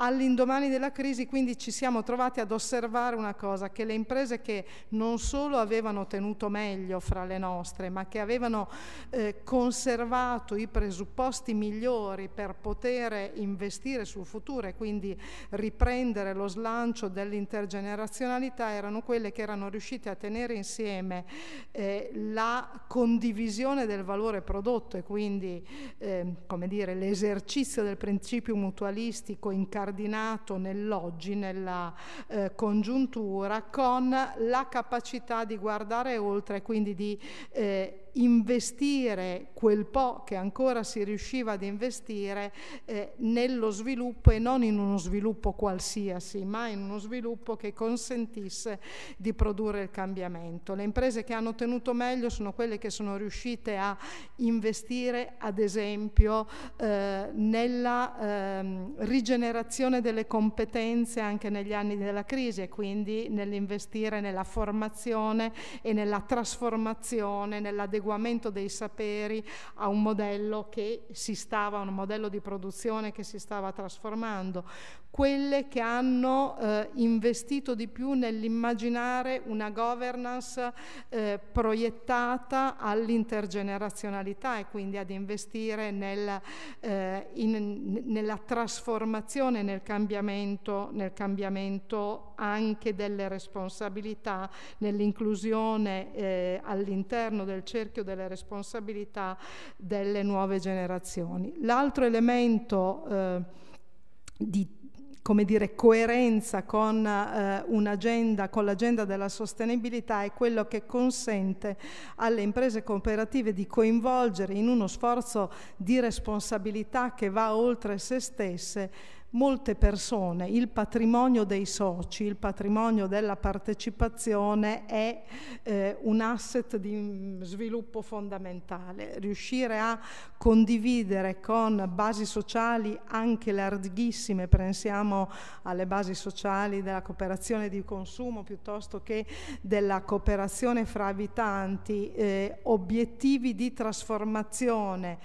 all'indomani della crisi quindi ci siamo trovati ad osservare una cosa, che le imprese che non solo avevano tenuto meglio fra le nostre, ma che avevano eh, conservato i presupposti migliori per poter investire sul futuro e quindi riprendere lo slancio dell'intergenerazionalità, erano quelle che erano riuscite a tenere insieme eh, la condivisione del valore prodotto e quindi eh, come dire, l'esercizio del principio mutualistico incarnato incardinato nell'oggi, nella eh, congiuntura, con la capacità di guardare oltre, quindi di eh, investire quel po' che ancora si riusciva ad investire eh, nello sviluppo e non in uno sviluppo qualsiasi, ma in uno sviluppo che consentisse di produrre il cambiamento. Le imprese che hanno tenuto meglio sono quelle che sono riuscite a investire, ad esempio, eh, nella ehm, rigenerazione delle competenze anche negli anni della crisi e quindi nell'investire nella formazione e nella trasformazione, nell'adeguamento adeguamento dei saperi a un modello che si stava, un modello di produzione che si stava trasformando, quelle che hanno eh, investito di più nell'immaginare una governance eh, proiettata all'intergenerazionalità e quindi ad investire nel, eh, in, nella trasformazione, nel cambiamento, nel cambiamento anche delle responsabilità, nell'inclusione eh, all'interno del cerchio cerchio delle responsabilità delle nuove generazioni. L'altro elemento eh, di come dire, coerenza con eh, un'agenda, con l'agenda della sostenibilità è quello che consente alle imprese cooperative di coinvolgere in uno sforzo di responsabilità che va oltre se stesse molte persone il patrimonio dei soci, il patrimonio della partecipazione è eh, un asset di mm, sviluppo fondamentale. Riuscire a condividere con basi sociali anche larghissime, pensiamo alle basi sociali della cooperazione di consumo piuttosto che della cooperazione fra abitanti, eh, obiettivi di trasformazione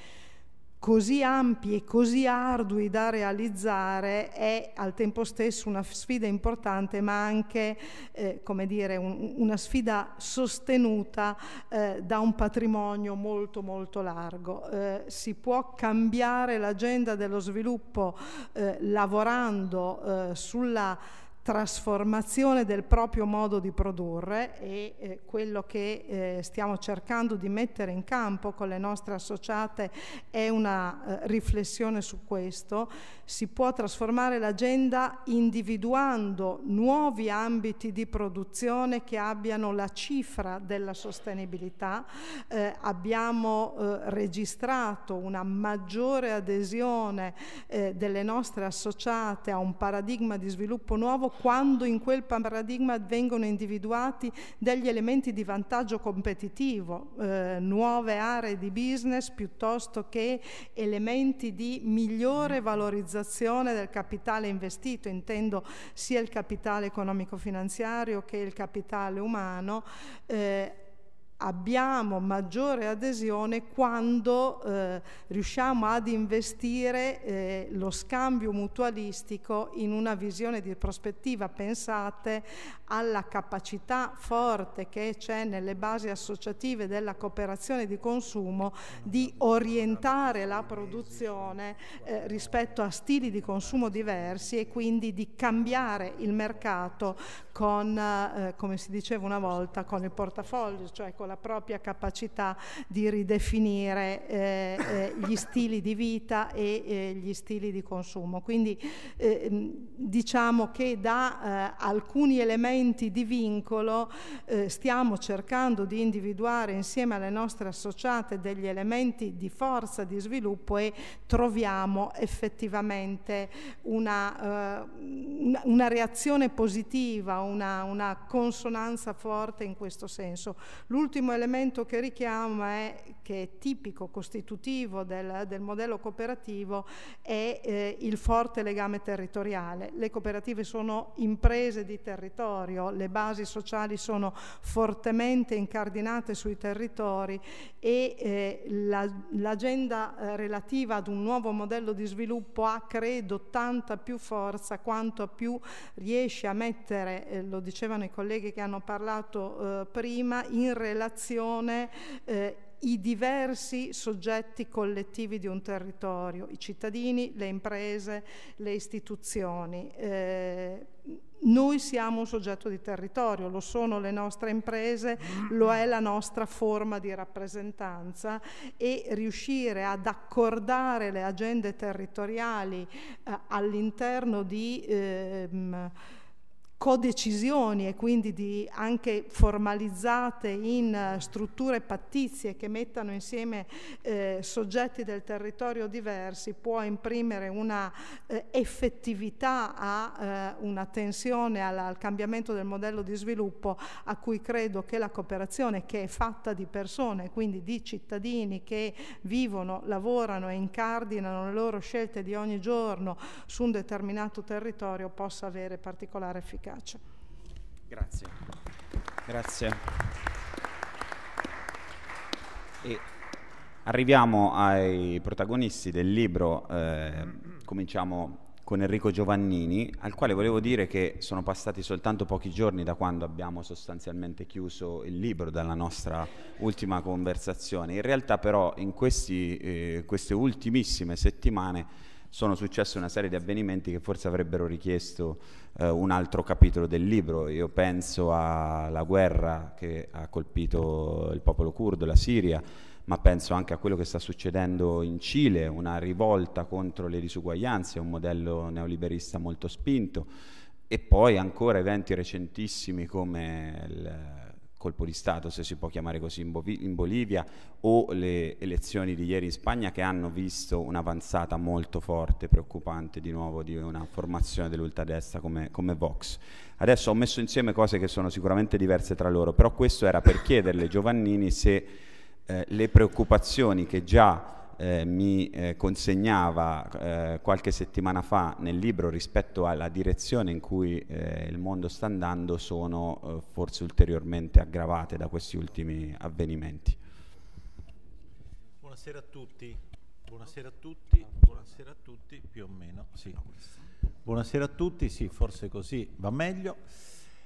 così ampi e così ardui da realizzare è al tempo stesso una sfida importante ma anche eh, come dire, un, una sfida sostenuta eh, da un patrimonio molto molto largo. Eh, si può cambiare l'agenda dello sviluppo eh, lavorando eh, sulla trasformazione del proprio modo di produrre e eh, quello che eh, stiamo cercando di mettere in campo con le nostre associate è una eh, riflessione su questo. Si può trasformare l'agenda individuando nuovi ambiti di produzione che abbiano la cifra della sostenibilità. Eh, abbiamo eh, registrato una maggiore adesione eh, delle nostre associate a un paradigma di sviluppo nuovo quando in quel paradigma vengono individuati degli elementi di vantaggio competitivo, eh, nuove aree di business piuttosto che elementi di migliore valorizzazione del capitale investito, intendo sia il capitale economico-finanziario che il capitale umano, eh, abbiamo maggiore adesione quando eh, riusciamo ad investire eh, lo scambio mutualistico in una visione di prospettiva. Pensate alla capacità forte che c'è nelle basi associative della cooperazione di consumo di orientare la produzione eh, rispetto a stili di consumo diversi e quindi di cambiare il mercato con, eh, come si diceva una volta, con il portafoglio, cioè con la propria capacità di ridefinire eh, eh gli stili di vita e eh, gli stili di consumo. Quindi eh, diciamo che da alcuni elementi di vincolo stiamo cercando di individuare insieme alle nostre associate degli elementi di forza, di sviluppo e troviamo effettivamente una, una reazione positiva, una, una consonanza forte in questo senso. L'ultimo elemento che richiama è, che è tipico, costitutivo del, del modello cooperativo, è eh, il forte legame territoriale. Le cooperative sono imprese di territorio, le basi sociali sono fortemente incardinate sui territori e eh, la, l'agenda eh, relativa ad un nuovo modello di sviluppo ha, credo, tanta più forza quanto più riesce a mettere eh, lo dicevano i colleghi che hanno parlato eh, prima, in relazione eh, i diversi soggetti collettivi di un territorio, i cittadini, le imprese, le istituzioni. Eh, noi siamo un soggetto di territorio, lo sono le nostre imprese, lo è la nostra forma di rappresentanza e riuscire ad accordare le agende territoriali eh, all'interno di... Ehm, codecisioni e quindi di, anche formalizzate in eh, strutture pattizie che mettano insieme eh, soggetti del territorio diversi può imprimere una eh, effettività a eh, una tensione al, al cambiamento del modello di sviluppo a cui credo che la cooperazione che è fatta di persone, quindi di cittadini che vivono, lavorano e incardinano le loro scelte di ogni giorno su un determinato territorio possa avere particolare efficacia. Ghiaccio. Grazie. Grazie. E arriviamo ai protagonisti del libro, eh, cominciamo con Enrico Giovannini, al quale volevo dire che sono passati soltanto pochi giorni da quando abbiamo sostanzialmente chiuso il libro, dalla nostra ultima conversazione. In realtà però in questi, eh, queste ultimissime settimane sono successe una serie di avvenimenti che forse avrebbero richiesto eh, un altro capitolo del libro. Io penso alla guerra che ha colpito il popolo curdo, la Siria, ma penso anche a quello che sta succedendo in Cile, una rivolta contro le disuguaglianze, un modello neoliberista molto spinto, e poi ancora eventi recentissimi come il colpo di Stato, se si può chiamare così, in, Bov- in Bolivia o le elezioni di ieri in Spagna che hanno visto un'avanzata molto forte, preoccupante di nuovo di una formazione dell'ultradestra come, come Vox. Adesso ho messo insieme cose che sono sicuramente diverse tra loro, però questo era per chiederle Giovannini se eh, le preoccupazioni che già eh, mi eh, consegnava eh, qualche settimana fa nel libro rispetto alla direzione in cui eh, il mondo sta andando sono eh, forse ulteriormente aggravate da questi ultimi avvenimenti. Buonasera a tutti, buonasera a tutti, buonasera a tutti, più o meno, sì. Buonasera a tutti, sì, forse così va meglio.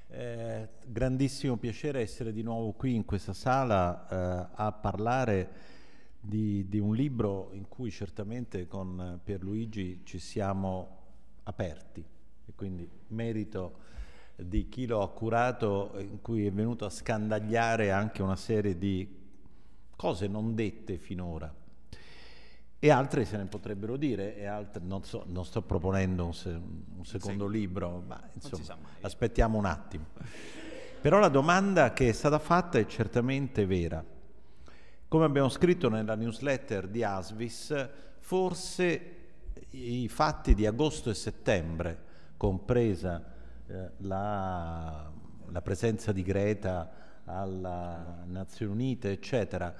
grandissimo piacere essere di nuovo qui in questa sala a parlare di, di un libro in cui certamente con Pierluigi ci siamo aperti e quindi merito di chi lo ha curato in cui è venuto a scandagliare anche una serie di cose non dette finora e altre se ne potrebbero dire e altre non, so, non sto proponendo un, se, un secondo sì. libro ma insomma aspettiamo un attimo però la domanda che è stata fatta è certamente vera come abbiamo scritto nella newsletter di Asvis, forse i fatti di agosto e settembre, compresa eh, la, la, presenza di Greta alla Nazioni Unite, eccetera,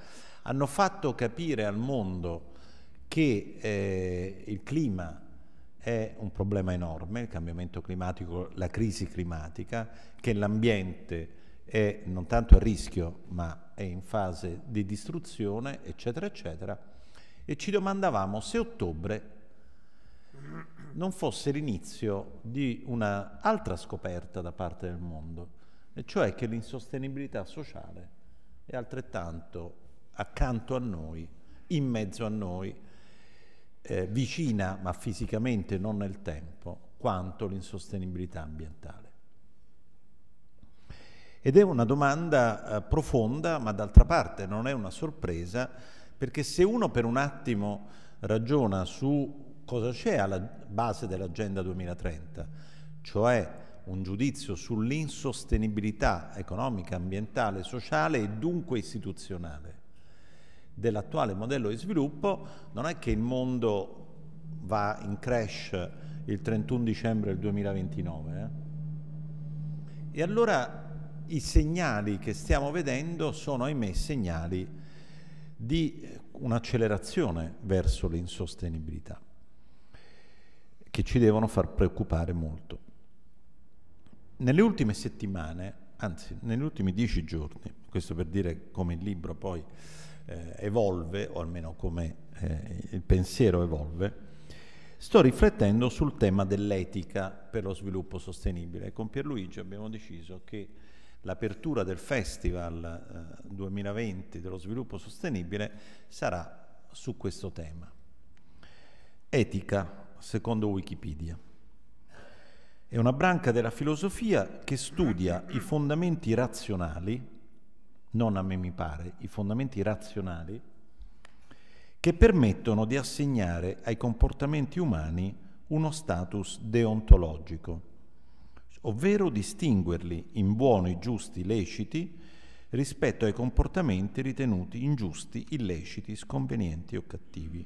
hanno fatto capire al mondo che eh, il clima è un problema enorme, il cambiamento climatico, la crisi climatica, che l'ambiente è non tanto a rischio, ma è in fase di distruzione, eccetera, eccetera, e ci domandavamo se ottobre non fosse l'inizio di un'altra scoperta da parte del mondo, e cioè che l'insostenibilità sociale è altrettanto accanto a noi, in mezzo a noi, eh, vicina ma fisicamente non nel tempo, quanto l'insostenibilità ambientale. Ed è una domanda eh, profonda, ma d'altra parte non è una sorpresa, perché se uno per un attimo ragiona su cosa c'è alla base dell'Agenda 2030, cioè un giudizio sull'insostenibilità economica, ambientale, sociale e dunque istituzionale dell'attuale modello di sviluppo, non è che il mondo va in crash il 31 dicembre del 2029. Eh? E allora i segnali che stiamo vedendo sono, ahimè, segnali di un'accelerazione verso l'insostenibilità, che ci devono far preoccupare molto. Nelle ultime settimane, anzi negli ultimi dieci giorni, questo per dire come il libro poi eh, evolve, o almeno come eh, il pensiero evolve, sto riflettendo sul tema dell'etica per lo sviluppo sostenibile. Con Pierluigi abbiamo deciso che l'apertura del Festival 2020 eh, dello sviluppo sostenibile sarà su questo tema. Etica, secondo Wikipedia. È una branca della filosofia che studia i fondamenti razionali, non a me mi pare, i fondamenti razionali, che permettono di assegnare ai comportamenti umani uno status deontologico ovvero distinguerli in buoni, giusti, leciti rispetto ai comportamenti ritenuti ingiusti, illeciti, sconvenienti o cattivi,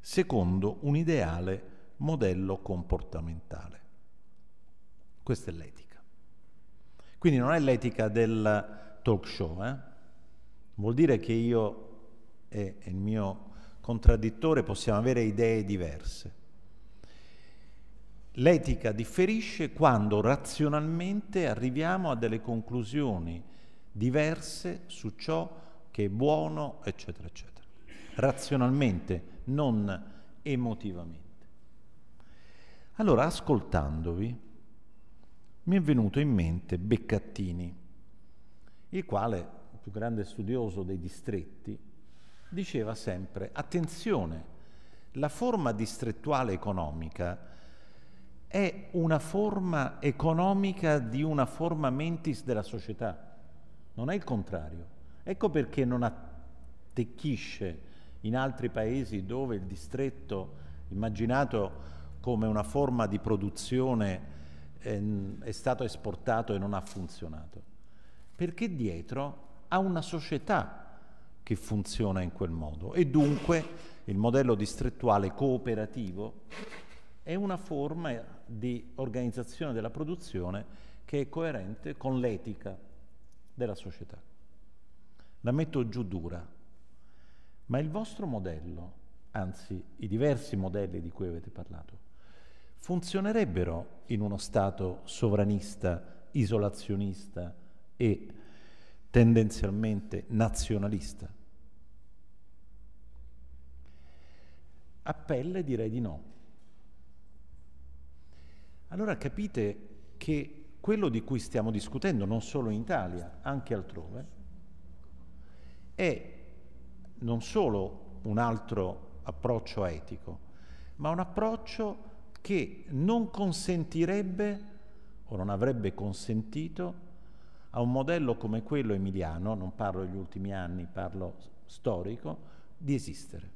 secondo un ideale modello comportamentale. Questa è l'etica. Quindi non è l'etica del talk show, eh? vuol dire che io e il mio contraddittore possiamo avere idee diverse L'etica differisce quando razionalmente arriviamo a delle conclusioni diverse su ciò che è buono, eccetera, eccetera. Razionalmente, non emotivamente. Allora, ascoltandovi, mi è venuto in mente Beccattini, il quale, il più grande studioso dei distretti, diceva sempre, attenzione, la forma distrettuale economica è una forma economica di una forma mentis della società, non è il contrario. Ecco perché non attecchisce in altri paesi dove il distretto, immaginato come una forma di produzione, ehm, è stato esportato e non ha funzionato. Perché dietro ha una società che funziona in quel modo e dunque il modello distrettuale cooperativo è una forma di organizzazione della produzione che è coerente con l'etica della società. La metto giù dura, ma il vostro modello, anzi i diversi modelli di cui avete parlato, funzionerebbero in uno Stato sovranista, isolazionista e tendenzialmente nazionalista? A pelle direi di no. Allora capite che quello di cui stiamo discutendo, non solo in Italia, anche altrove, è non solo un altro approccio etico, ma un approccio che non consentirebbe o non avrebbe consentito a un modello come quello emiliano, non parlo degli ultimi anni, parlo storico, di esistere.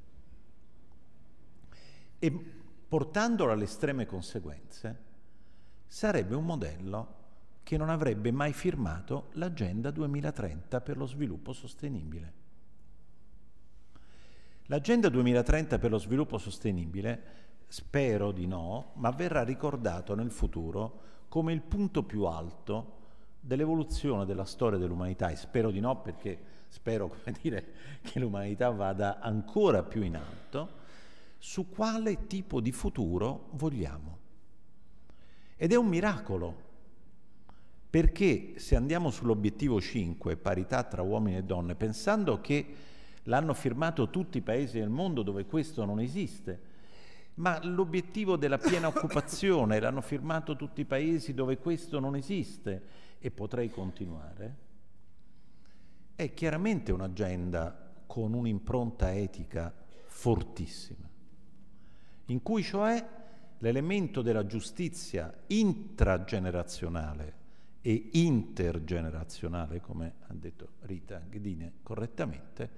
E portandolo alle estreme conseguenze, sarebbe un modello che non avrebbe mai firmato l'Agenda 2030 per lo sviluppo sostenibile. L'Agenda 2030 per lo sviluppo sostenibile, spero di no, ma verrà ricordato nel futuro come il punto più alto dell'evoluzione della storia dell'umanità e spero di no perché spero dire, che l'umanità vada ancora più in alto, su quale tipo di futuro vogliamo. Ed è un miracolo, perché se andiamo sull'obiettivo 5, parità tra uomini e donne, pensando che l'hanno firmato tutti i paesi del mondo dove questo non esiste, ma l'obiettivo della piena occupazione l'hanno firmato tutti i paesi dove questo non esiste, e potrei continuare, è chiaramente un'agenda con un'impronta etica fortissima, in cui cioè l'elemento della giustizia intragenerazionale e intergenerazionale, come ha detto Rita Ghedine correttamente,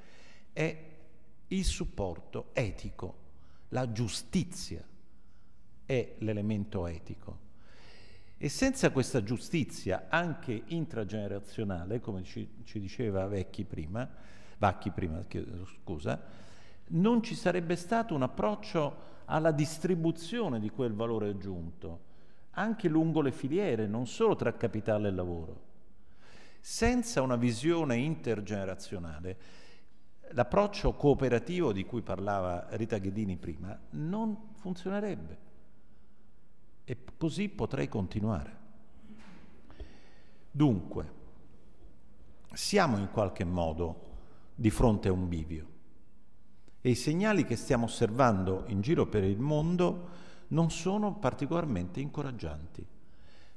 è il supporto etico, la giustizia è l'elemento etico. E senza questa giustizia, anche intragenerazionale, come ci, ci diceva Vecchi prima, Vacchi prima, scusa, non ci sarebbe stato un approccio alla distribuzione di quel valore aggiunto, anche lungo le filiere, non solo tra capitale e lavoro. Senza una visione intergenerazionale, l'approccio cooperativo di cui parlava Rita Ghedini prima non funzionerebbe. E così potrei continuare. Dunque, siamo in qualche modo di fronte a un bivio e i segnali che stiamo osservando in giro per il mondo non sono particolarmente incoraggianti.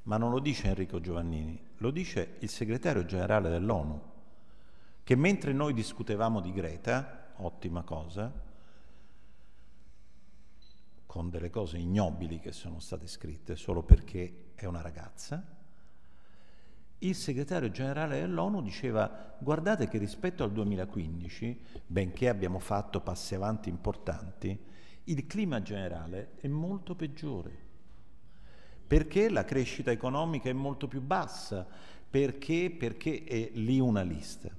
Ma non lo dice Enrico Giovannini, lo dice il segretario generale dell'ONU, che mentre noi discutevamo di Greta, ottima cosa, con delle cose ignobili che sono state scritte solo perché è una ragazza, il segretario generale dell'ONU diceva guardate che rispetto al 2015, benché abbiamo fatto passi avanti importanti, il clima generale è molto peggiore, perché la crescita economica è molto più bassa, perché, perché è lì una lista.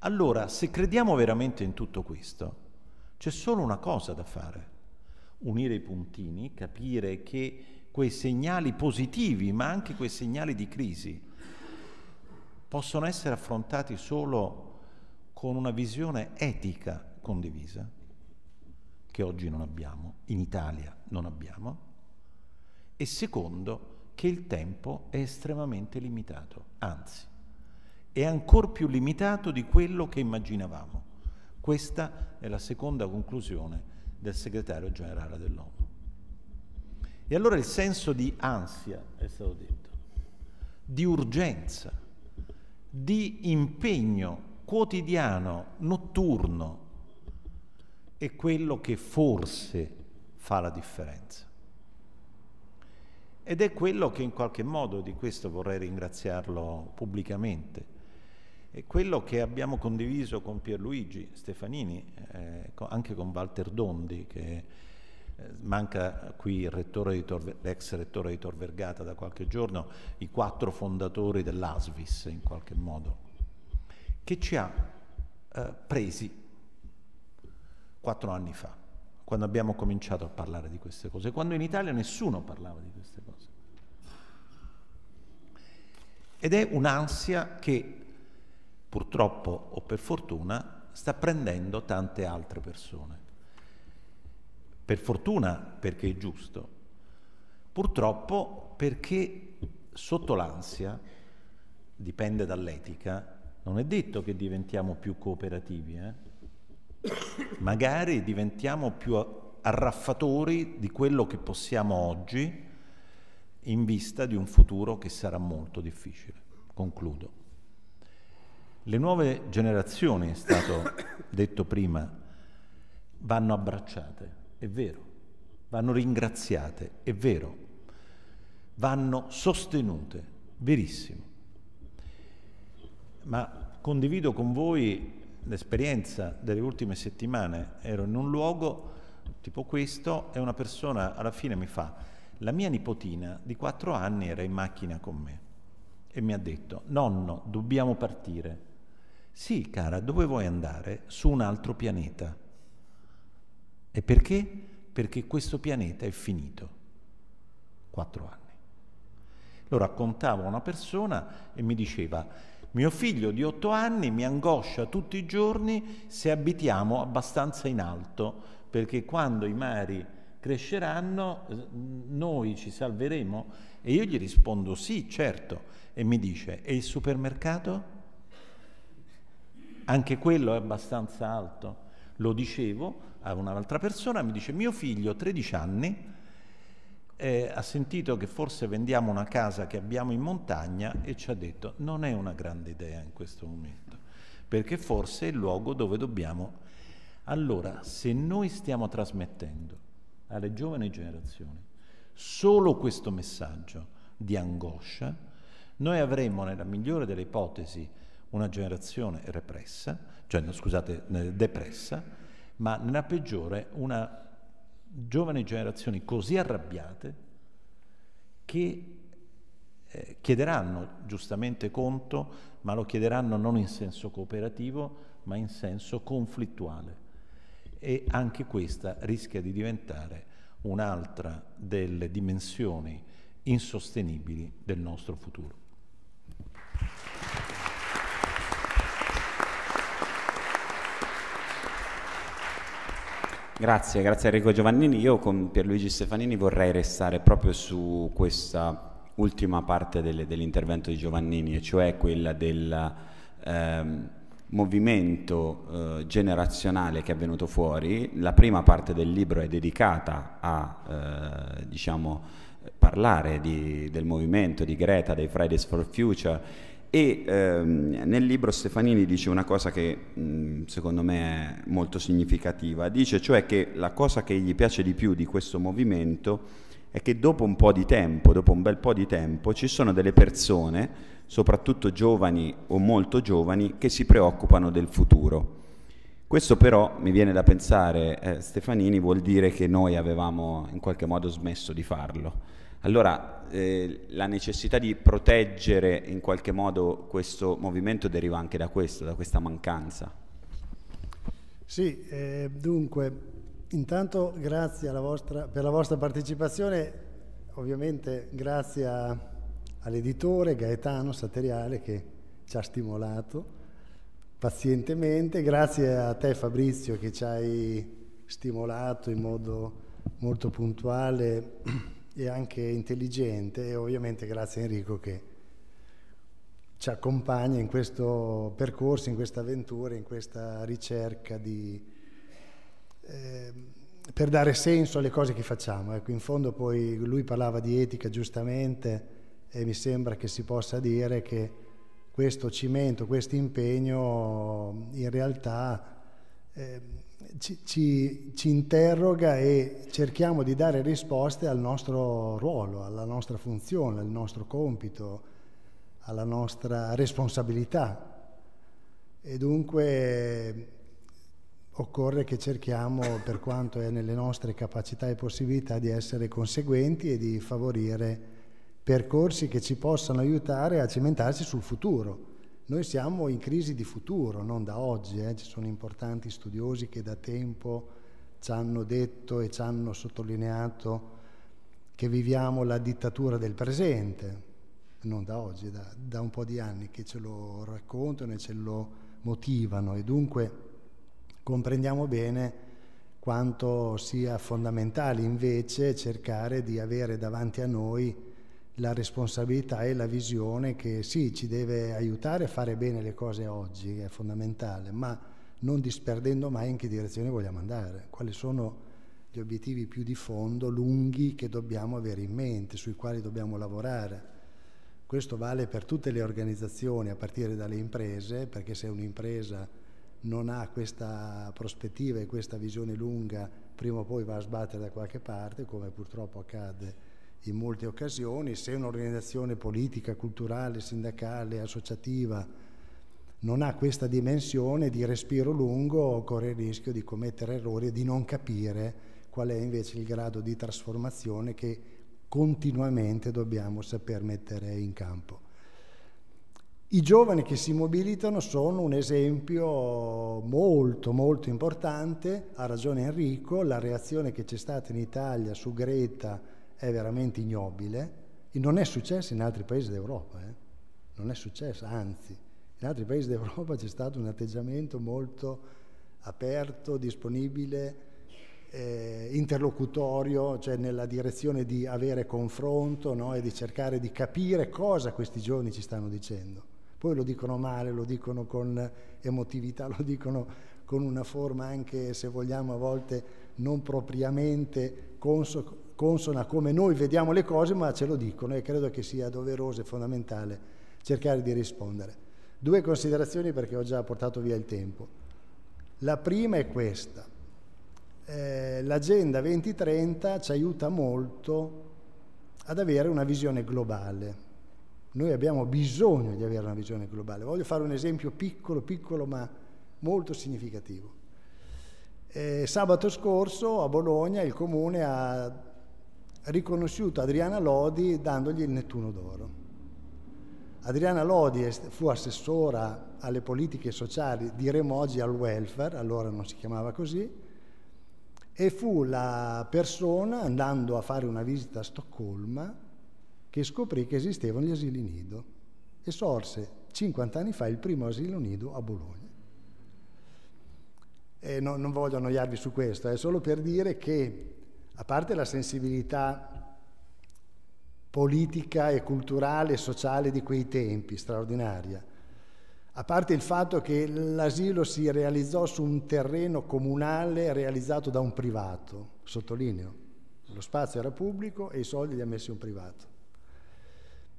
Allora, se crediamo veramente in tutto questo, c'è solo una cosa da fare, unire i puntini, capire che quei segnali positivi, ma anche quei segnali di crisi, possono essere affrontati solo con una visione etica condivisa, che oggi non abbiamo, in Italia non abbiamo, e secondo che il tempo è estremamente limitato, anzi, è ancora più limitato di quello che immaginavamo. Questa è la seconda conclusione del segretario generale dell'ONU. E allora il senso di ansia, è stato detto, di urgenza, di impegno quotidiano, notturno, è quello che forse fa la differenza. Ed è quello che in qualche modo, di questo vorrei ringraziarlo pubblicamente, è quello che abbiamo condiviso con Pierluigi Stefanini, eh, anche con Walter Dondi, che manca qui il rettore Tor, l'ex rettore di Tor Vergata da qualche giorno, i quattro fondatori dell'ASVIS in qualche modo, che ci ha eh, presi quattro anni fa, quando abbiamo cominciato a parlare di queste cose, quando in Italia nessuno parlava di queste cose. Ed è un'ansia che purtroppo o per fortuna sta prendendo tante altre persone per fortuna perché è giusto, purtroppo perché sotto l'ansia, dipende dall'etica, non è detto che diventiamo più cooperativi, eh? magari diventiamo più arraffatori di quello che possiamo oggi in vista di un futuro che sarà molto difficile. Concludo. Le nuove generazioni, è stato detto prima, vanno abbracciate è vero, vanno ringraziate, è vero, vanno sostenute, verissimo. Ma condivido con voi l'esperienza delle ultime settimane, ero in un luogo tipo questo e una persona alla fine mi fa, la mia nipotina di quattro anni era in macchina con me e mi ha detto, nonno, dobbiamo partire. Sì, cara, dove vuoi andare? Su un altro pianeta. E perché? Perché questo pianeta è finito. Quattro anni. Lo raccontavo a una persona e mi diceva, mio figlio di otto anni mi angoscia tutti i giorni se abitiamo abbastanza in alto, perché quando i mari cresceranno eh, noi ci salveremo? E io gli rispondo sì, certo. E mi dice, e il supermercato? Anche quello è abbastanza alto. Lo dicevo a un'altra persona, mi dice mio figlio 13 anni eh, ha sentito che forse vendiamo una casa che abbiamo in montagna e ci ha detto non è una grande idea in questo momento, perché forse è il luogo dove dobbiamo... Allora, se noi stiamo trasmettendo alle giovani generazioni solo questo messaggio di angoscia, noi avremo nella migliore delle ipotesi una generazione repressa, cioè scusate, depressa, ma nella peggiore una giovane generazione così arrabbiate che eh, chiederanno giustamente conto, ma lo chiederanno non in senso cooperativo, ma in senso conflittuale. E anche questa rischia di diventare un'altra delle dimensioni insostenibili del nostro futuro. Grazie, grazie Enrico Giovannini. Io con Pierluigi Stefanini vorrei restare proprio su questa ultima parte delle, dell'intervento di Giovannini, e cioè quella del ehm, movimento eh, generazionale che è venuto fuori. La prima parte del libro è dedicata a eh, diciamo, parlare di, del movimento di Greta, dei Fridays for Future e ehm, nel libro Stefanini dice una cosa che mh, secondo me è molto significativa, dice cioè che la cosa che gli piace di più di questo movimento è che dopo un po' di tempo, dopo un bel po' di tempo, ci sono delle persone, soprattutto giovani o molto giovani, che si preoccupano del futuro. Questo però mi viene da pensare, eh, Stefanini, vuol dire che noi avevamo in qualche modo smesso di farlo allora eh, la necessità di proteggere in qualche modo questo movimento deriva anche da questo, da questa mancanza. Sì, eh, dunque, intanto grazie vostra, per la vostra partecipazione, ovviamente grazie a, all'editore Gaetano Sateriale che ci ha stimolato pazientemente, grazie a te Fabrizio che ci hai stimolato in modo molto puntuale e anche intelligente e ovviamente grazie a Enrico che ci accompagna in questo percorso, in questa avventura, in questa ricerca di, eh, per dare senso alle cose che facciamo. Ecco, in fondo poi lui parlava di etica giustamente e mi sembra che si possa dire che questo cimento, questo impegno in realtà... Eh, ci, ci, ci interroga e cerchiamo di dare risposte al nostro ruolo, alla nostra funzione, al nostro compito, alla nostra responsabilità. E dunque occorre che cerchiamo, per quanto è nelle nostre capacità e possibilità, di essere conseguenti e di favorire percorsi che ci possano aiutare a cimentarci sul futuro noi siamo in crisi di futuro, non da oggi, eh. ci sono importanti studiosi che da tempo ci hanno detto e ci hanno sottolineato che viviamo la dittatura del presente, non da oggi, da, da un po' di anni che ce lo raccontano e ce lo motivano e dunque comprendiamo bene quanto sia fondamentale invece cercare di avere davanti a noi la responsabilità e la visione che sì, ci deve aiutare a fare bene le cose oggi, è fondamentale, ma non disperdendo mai in che direzione vogliamo andare, quali sono gli obiettivi più di fondo, lunghi, che dobbiamo avere in mente, sui quali dobbiamo lavorare. Questo vale per tutte le organizzazioni, a partire dalle imprese, perché se un'impresa non ha questa prospettiva e questa visione lunga, prima o poi va a sbattere da qualche parte, come purtroppo accade in molte occasioni, se un'organizzazione politica, culturale, sindacale, associativa non ha questa dimensione di respiro lungo, corre il rischio di commettere errori e di non capire qual è invece il grado di trasformazione che continuamente dobbiamo saper mettere in campo. I giovani che si mobilitano sono un esempio molto molto importante, ha ragione Enrico, la reazione che c'è stata in Italia su Greta è veramente ignobile e non è successo in altri paesi d'Europa, eh? non è successo, anzi, in altri paesi d'Europa c'è stato un atteggiamento molto aperto, disponibile, eh, interlocutorio, cioè nella direzione di avere confronto no? e di cercare di capire cosa questi giovani ci stanno dicendo. Poi lo dicono male, lo dicono con emotività, lo dicono con una forma anche, se vogliamo, a volte non propriamente conso consona come noi vediamo le cose, ma ce lo dicono e credo che sia doveroso e fondamentale cercare di rispondere. Due considerazioni perché ho già portato via il tempo. La prima è questa. Eh, l'agenda 2030 ci aiuta molto ad avere una visione globale. Noi abbiamo bisogno di avere una visione globale. Voglio fare un esempio piccolo, piccolo, ma molto significativo. Eh, sabato scorso a Bologna il comune ha riconosciuto Adriana Lodi dandogli il Nettuno d'Oro. Adriana Lodi fu assessora alle politiche sociali, diremo oggi al welfare, allora non si chiamava così, e fu la persona, andando a fare una visita a Stoccolma, che scoprì che esistevano gli asili nido e sorse 50 anni fa il primo asilo nido a Bologna. No, non voglio annoiarvi su questo, è solo per dire che a parte la sensibilità politica e culturale e sociale di quei tempi, straordinaria, a parte il fatto che l'asilo si realizzò su un terreno comunale realizzato da un privato, sottolineo, lo spazio era pubblico e i soldi li ha messi un privato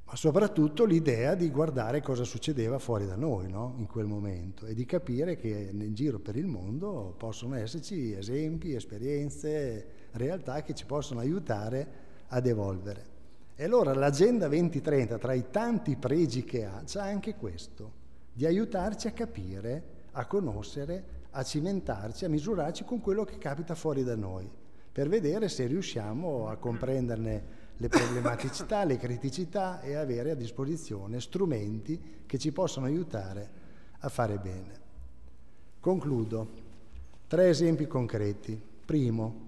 ma soprattutto l'idea di guardare cosa succedeva fuori da noi no? in quel momento e di capire che in giro per il mondo possono esserci esempi, esperienze, realtà che ci possono aiutare ad evolvere. E allora l'Agenda 2030, tra i tanti pregi che ha, c'è anche questo, di aiutarci a capire, a conoscere, a cimentarci, a misurarci con quello che capita fuori da noi, per vedere se riusciamo a comprenderne le problematicità, le criticità e avere a disposizione strumenti che ci possono aiutare a fare bene. Concludo. Tre esempi concreti. Primo,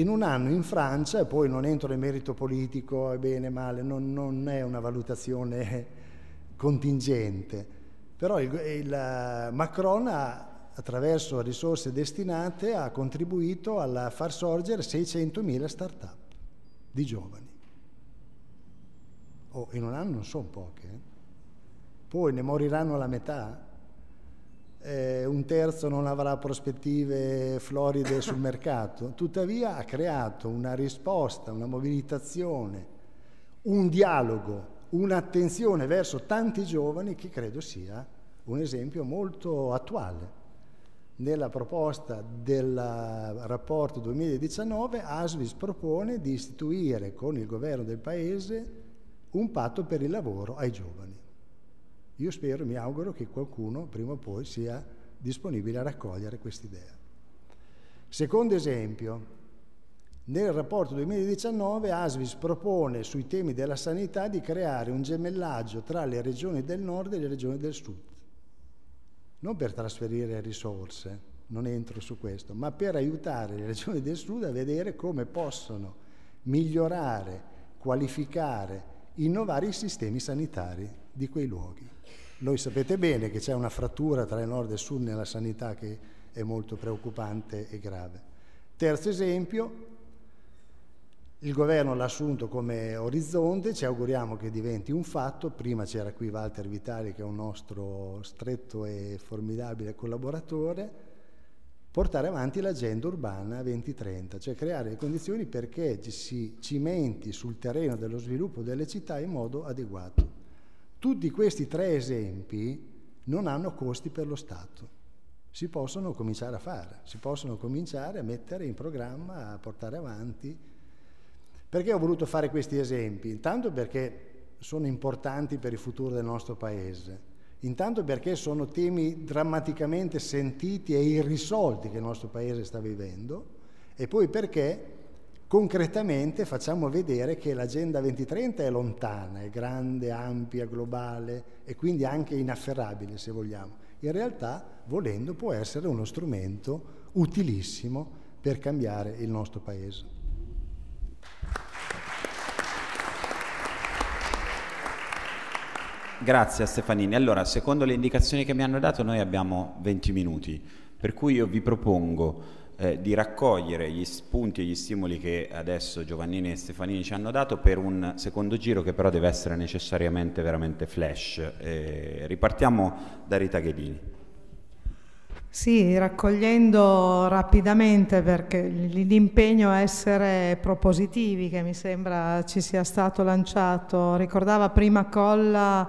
in un anno in Francia, e poi non entro nel merito politico, è bene, male, non, non è una valutazione contingente, però il, il Macron ha attraverso risorse destinate ha contribuito a far sorgere 600.000 start-up di giovani. Oh, in un anno non sono poche. Eh? Poi ne moriranno la metà eh, un terzo non avrà prospettive floride sul mercato, tuttavia ha creato una risposta, una mobilitazione, un dialogo, un'attenzione verso tanti giovani che credo sia un esempio molto attuale. Nella proposta del rapporto 2019 ASVIS propone di istituire con il governo del Paese un patto per il lavoro ai giovani. Io spero, mi auguro che qualcuno prima o poi sia disponibile a raccogliere quest'idea. Secondo esempio, nel rapporto 2019 ASVIS propone sui temi della sanità di creare un gemellaggio tra le regioni del nord e le regioni del sud. Non per trasferire risorse, non entro su questo, ma per aiutare le regioni del sud a vedere come possono migliorare, qualificare, innovare i sistemi sanitari di quei luoghi. Noi sapete bene che c'è una frattura tra il nord e il sud nella sanità che è molto preoccupante e grave. Terzo esempio, il governo l'ha assunto come orizzonte, ci auguriamo che diventi un fatto. Prima c'era qui Walter Vitali che è un nostro stretto e formidabile collaboratore. Portare avanti l'agenda urbana 2030, cioè creare le condizioni perché ci si cimenti sul terreno dello sviluppo delle città in modo adeguato. Tutti questi tre esempi non hanno costi per lo Stato. Si possono cominciare a fare, si possono cominciare a mettere in programma, a portare avanti. Perché ho voluto fare questi esempi? Intanto perché sono importanti per il futuro del nostro Paese, intanto perché sono temi drammaticamente sentiti e irrisolti che il nostro Paese sta vivendo e poi perché concretamente facciamo vedere che l'agenda 2030 è lontana, è grande, ampia, globale e quindi anche inafferrabile se vogliamo. In realtà, volendo, può essere uno strumento utilissimo per cambiare il nostro paese. Grazie a Stefanini. Allora, secondo le indicazioni che mi hanno dato, noi abbiamo 20 minuti, per cui io vi propongo eh, di raccogliere gli spunti e gli stimoli che adesso Giovannini e Stefanini ci hanno dato per un secondo giro che però deve essere necessariamente veramente flash. Eh, ripartiamo da Rita Ghedini. Sì, raccogliendo rapidamente perché l'impegno a essere propositivi che mi sembra ci sia stato lanciato, ricordava prima Colla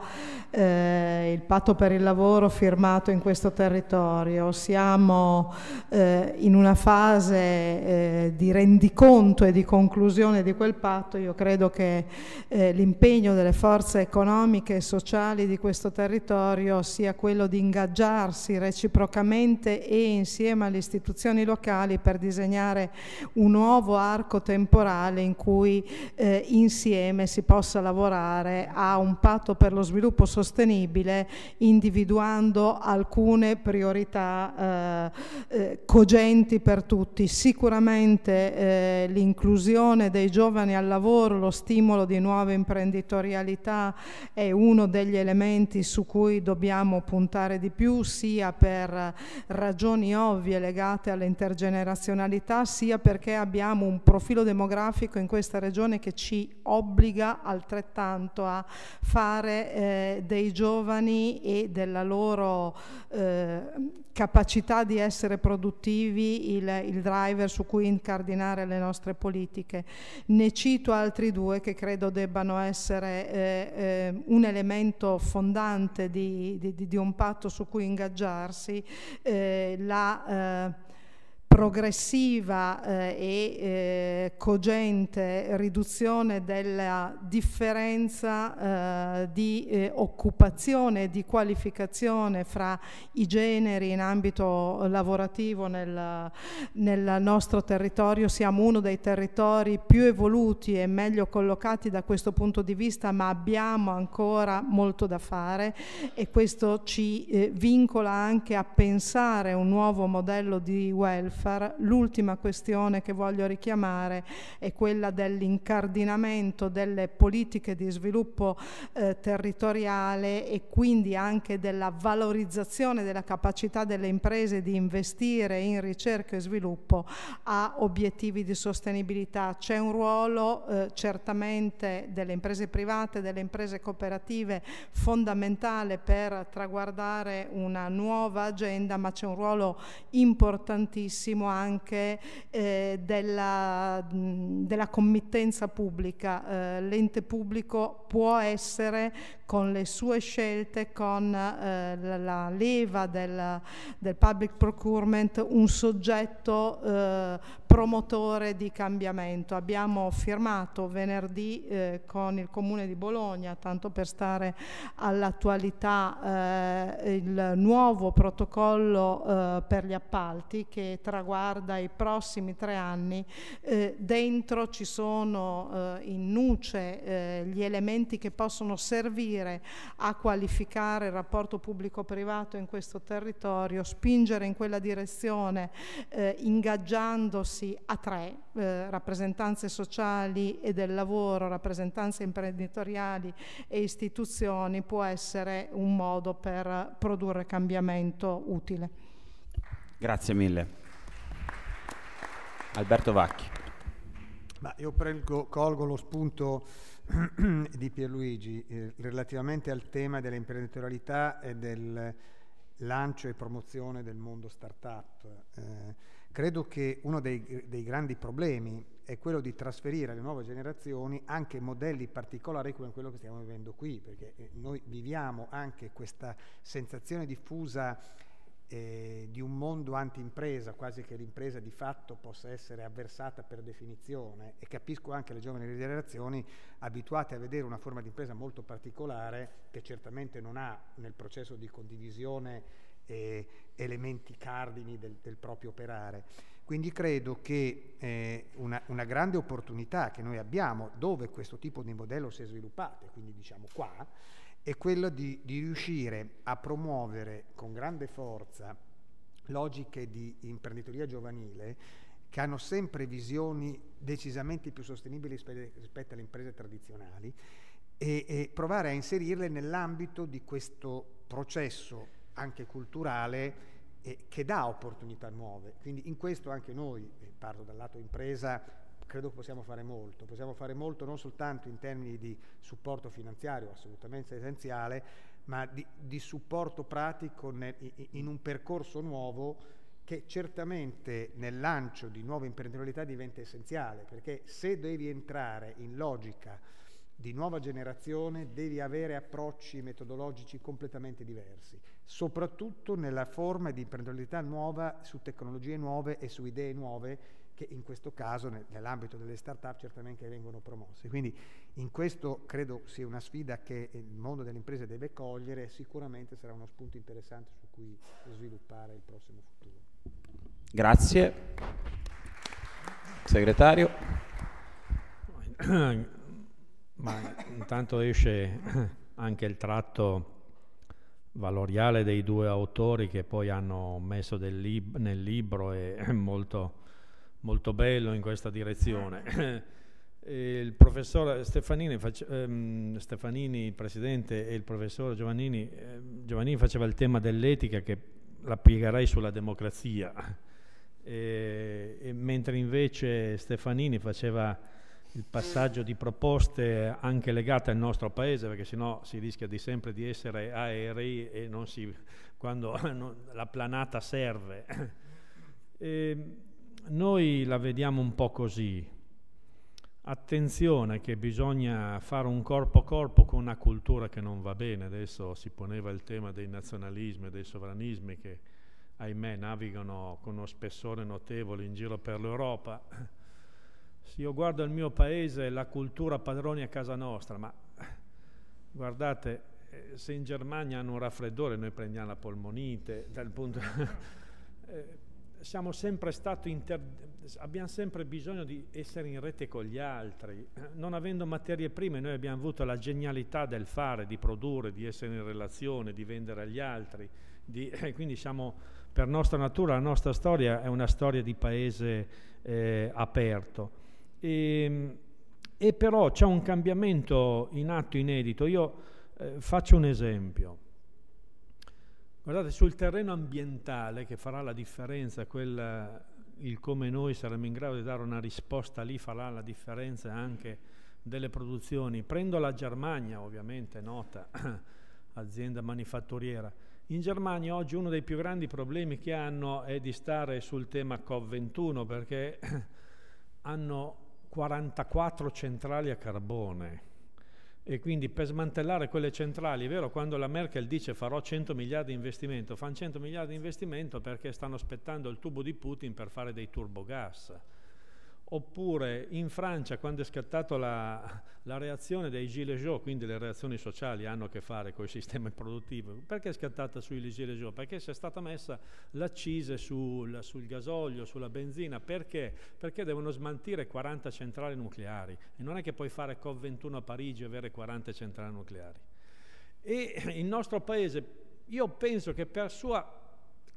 eh, il patto per il lavoro firmato in questo territorio, siamo eh, in una fase eh, di rendiconto e di conclusione di quel patto, io credo che eh, l'impegno delle forze economiche e sociali di questo territorio sia quello di ingaggiarsi reciprocamente ente e insieme alle istituzioni locali per disegnare un nuovo arco temporale in cui eh, insieme si possa lavorare a un patto per lo sviluppo sostenibile individuando alcune priorità eh, eh cogenti per tutti. Sicuramente eh, l'inclusione dei giovani al lavoro, lo stimolo di nuove imprenditorialità è uno degli elementi su cui dobbiamo puntare di più sia per ragioni ovvie legate all'intergenerazionalità, sia perché abbiamo un profilo demografico in questa regione che ci obbliga altrettanto a fare eh, dei giovani e della loro eh, capacità di essere produttivi il, il, driver su cui incardinare le nostre politiche. Ne cito altri due che credo debbano essere eh, eh, un elemento fondante di, di, di, un patto su cui ingaggiarsi, eh, la eh, progressiva eh, e eh, cogente riduzione della differenza eh, di eh, occupazione, di qualificazione fra i generi in ambito lavorativo nel, nel, nostro territorio. Siamo uno dei territori più evoluti e meglio collocati da questo punto di vista, ma abbiamo ancora molto da fare e questo ci eh, vincola anche a pensare un nuovo modello di welfare far l'ultima questione che voglio richiamare è quella dell'incardinamento delle politiche di sviluppo eh, territoriale e quindi anche della valorizzazione della capacità delle imprese di investire in ricerca e sviluppo a obiettivi di sostenibilità. C'è un ruolo eh, certamente delle imprese private, delle imprese cooperative fondamentale per traguardare una nuova agenda, ma c'è un ruolo importantissimo benissimo anche eh, della, mh, della, committenza pubblica. Eh, l'ente pubblico può essere con le sue scelte, con eh, la, la, leva del, del, public procurement, un soggetto eh, promotore di cambiamento. Abbiamo firmato venerdì eh, con il Comune di Bologna, tanto per stare all'attualità, eh, il nuovo protocollo eh, per gli appalti che traguarda i prossimi tre anni. Eh, dentro ci sono eh, in nuce eh, gli elementi che possono servire a qualificare il rapporto pubblico-privato in questo territorio, spingere in quella direzione ingaggiandosi a tre, eh, rappresentanze sociali e del lavoro, rappresentanze imprenditoriali e istituzioni, può essere un modo per produrre cambiamento utile. Grazie mille. Alberto Vacchi. Ma io prego, colgo lo spunto di Pierluigi eh, relativamente al tema dell'imprenditorialità e del lancio e promozione del mondo start-up. Eh, credo che uno dei, dei, grandi problemi è quello di trasferire alle nuove generazioni anche modelli particolari come quello che stiamo vivendo qui, perché eh, noi viviamo anche questa sensazione diffusa eh, di un mondo anti-impresa, quasi che l'impresa di fatto possa essere avversata per definizione e capisco anche le giovani generazioni abituate a vedere una forma di impresa molto particolare che certamente non ha nel processo di condivisione eh, elementi cardini del, del, proprio operare. Quindi credo che eh, una, una, grande opportunità che noi abbiamo, dove questo tipo di modello si è sviluppato, quindi diciamo qua, è quella di, di riuscire a promuovere con grande forza logiche di imprenditoria giovanile che hanno sempre visioni decisamente più sostenibili rispetto alle imprese tradizionali e, e provare a inserirle nell'ambito di questo processo anche culturale eh, che dà opportunità nuove. Quindi in questo anche noi, eh, parlo dal lato impresa, credo che possiamo fare molto. Possiamo fare molto non soltanto in termini di supporto finanziario, assolutamente essenziale, ma di, di supporto pratico nel, in un percorso nuovo che certamente nel lancio di nuova imprenditorialità diventa essenziale, perché se devi entrare in logica di nuova generazione devi avere approcci metodologici completamente diversi, soprattutto nella forma di imprenditorialità nuova su tecnologie nuove e su idee nuove che in questo caso nell'ambito delle start-up certamente vengono promosse. Quindi in questo credo sia una sfida che il mondo delle imprese deve cogliere e sicuramente sarà uno spunto interessante su cui sviluppare il prossimo futuro. Grazie. Segretario. Ma intanto esce anche il tratto valoriale dei due autori che poi hanno messo lib- nel libro è molto, molto, bello in questa direzione. il professor Stefanini, face- ehm, presidente, e il professor Giovannini, ehm, Giovannini faceva il tema dell'etica che la piegherei sulla democrazia, e, e mentre invece Stefanini faceva il passaggio di proposte anche legate al nostro paese, perché sennò si rischia di sempre di essere aerei e non si, quando non, la planata serve. E ehm, noi la vediamo un po' così. Attenzione che bisogna fare un corpo a corpo con una cultura che non va bene. Adesso si poneva il tema dei nazionalismi e dei sovranismi che, ahimè, navigano con uno spessore notevole in giro per l'Europa Se io guardo il mio paese, la cultura padroni a casa nostra, ma guardate, eh, se in Germania hanno un raffreddore noi prendiamo la polmonite, dal punto... Eh, siamo sempre stati inter... abbiamo sempre bisogno di essere in rete con gli altri. Non avendo materie prime noi abbiamo avuto la genialità del fare, di produrre, di essere in relazione, di vendere agli altri. Di... Eh, quindi siamo, per nostra natura, la nostra storia è una storia di paese eh, aperto. E, ehm, e però c'è un cambiamento in atto inedito. Io eh, faccio un esempio. Guardate, sul terreno ambientale che farà la differenza, quel, il come noi saremo in grado di dare una risposta lì farà la differenza anche delle produzioni. Prendo la Germania, ovviamente nota azienda manifatturiera. In Germania oggi uno dei più grandi problemi che hanno è di stare sul tema COP21 perché hanno 44 centrali a carbone e quindi per smantellare quelle centrali, è vero quando la Merkel dice farò 100 miliardi di investimento, fanno 100 miliardi di investimento perché stanno aspettando il tubo di Putin per fare dei turbogas oppure in Francia quando è scattata la, la, reazione dei gilets jaunes, quindi le reazioni sociali hanno a che fare con il sistema produttivo, perché è scattata sui gilets jaunes? Perché si è stata messa l'accise sul, sul gasolio, sulla benzina, perché? Perché devono smantire 40 centrali nucleari e non è che puoi fare COP21 a Parigi e avere 40 centrali nucleari. E il nostro paese, io penso che per sua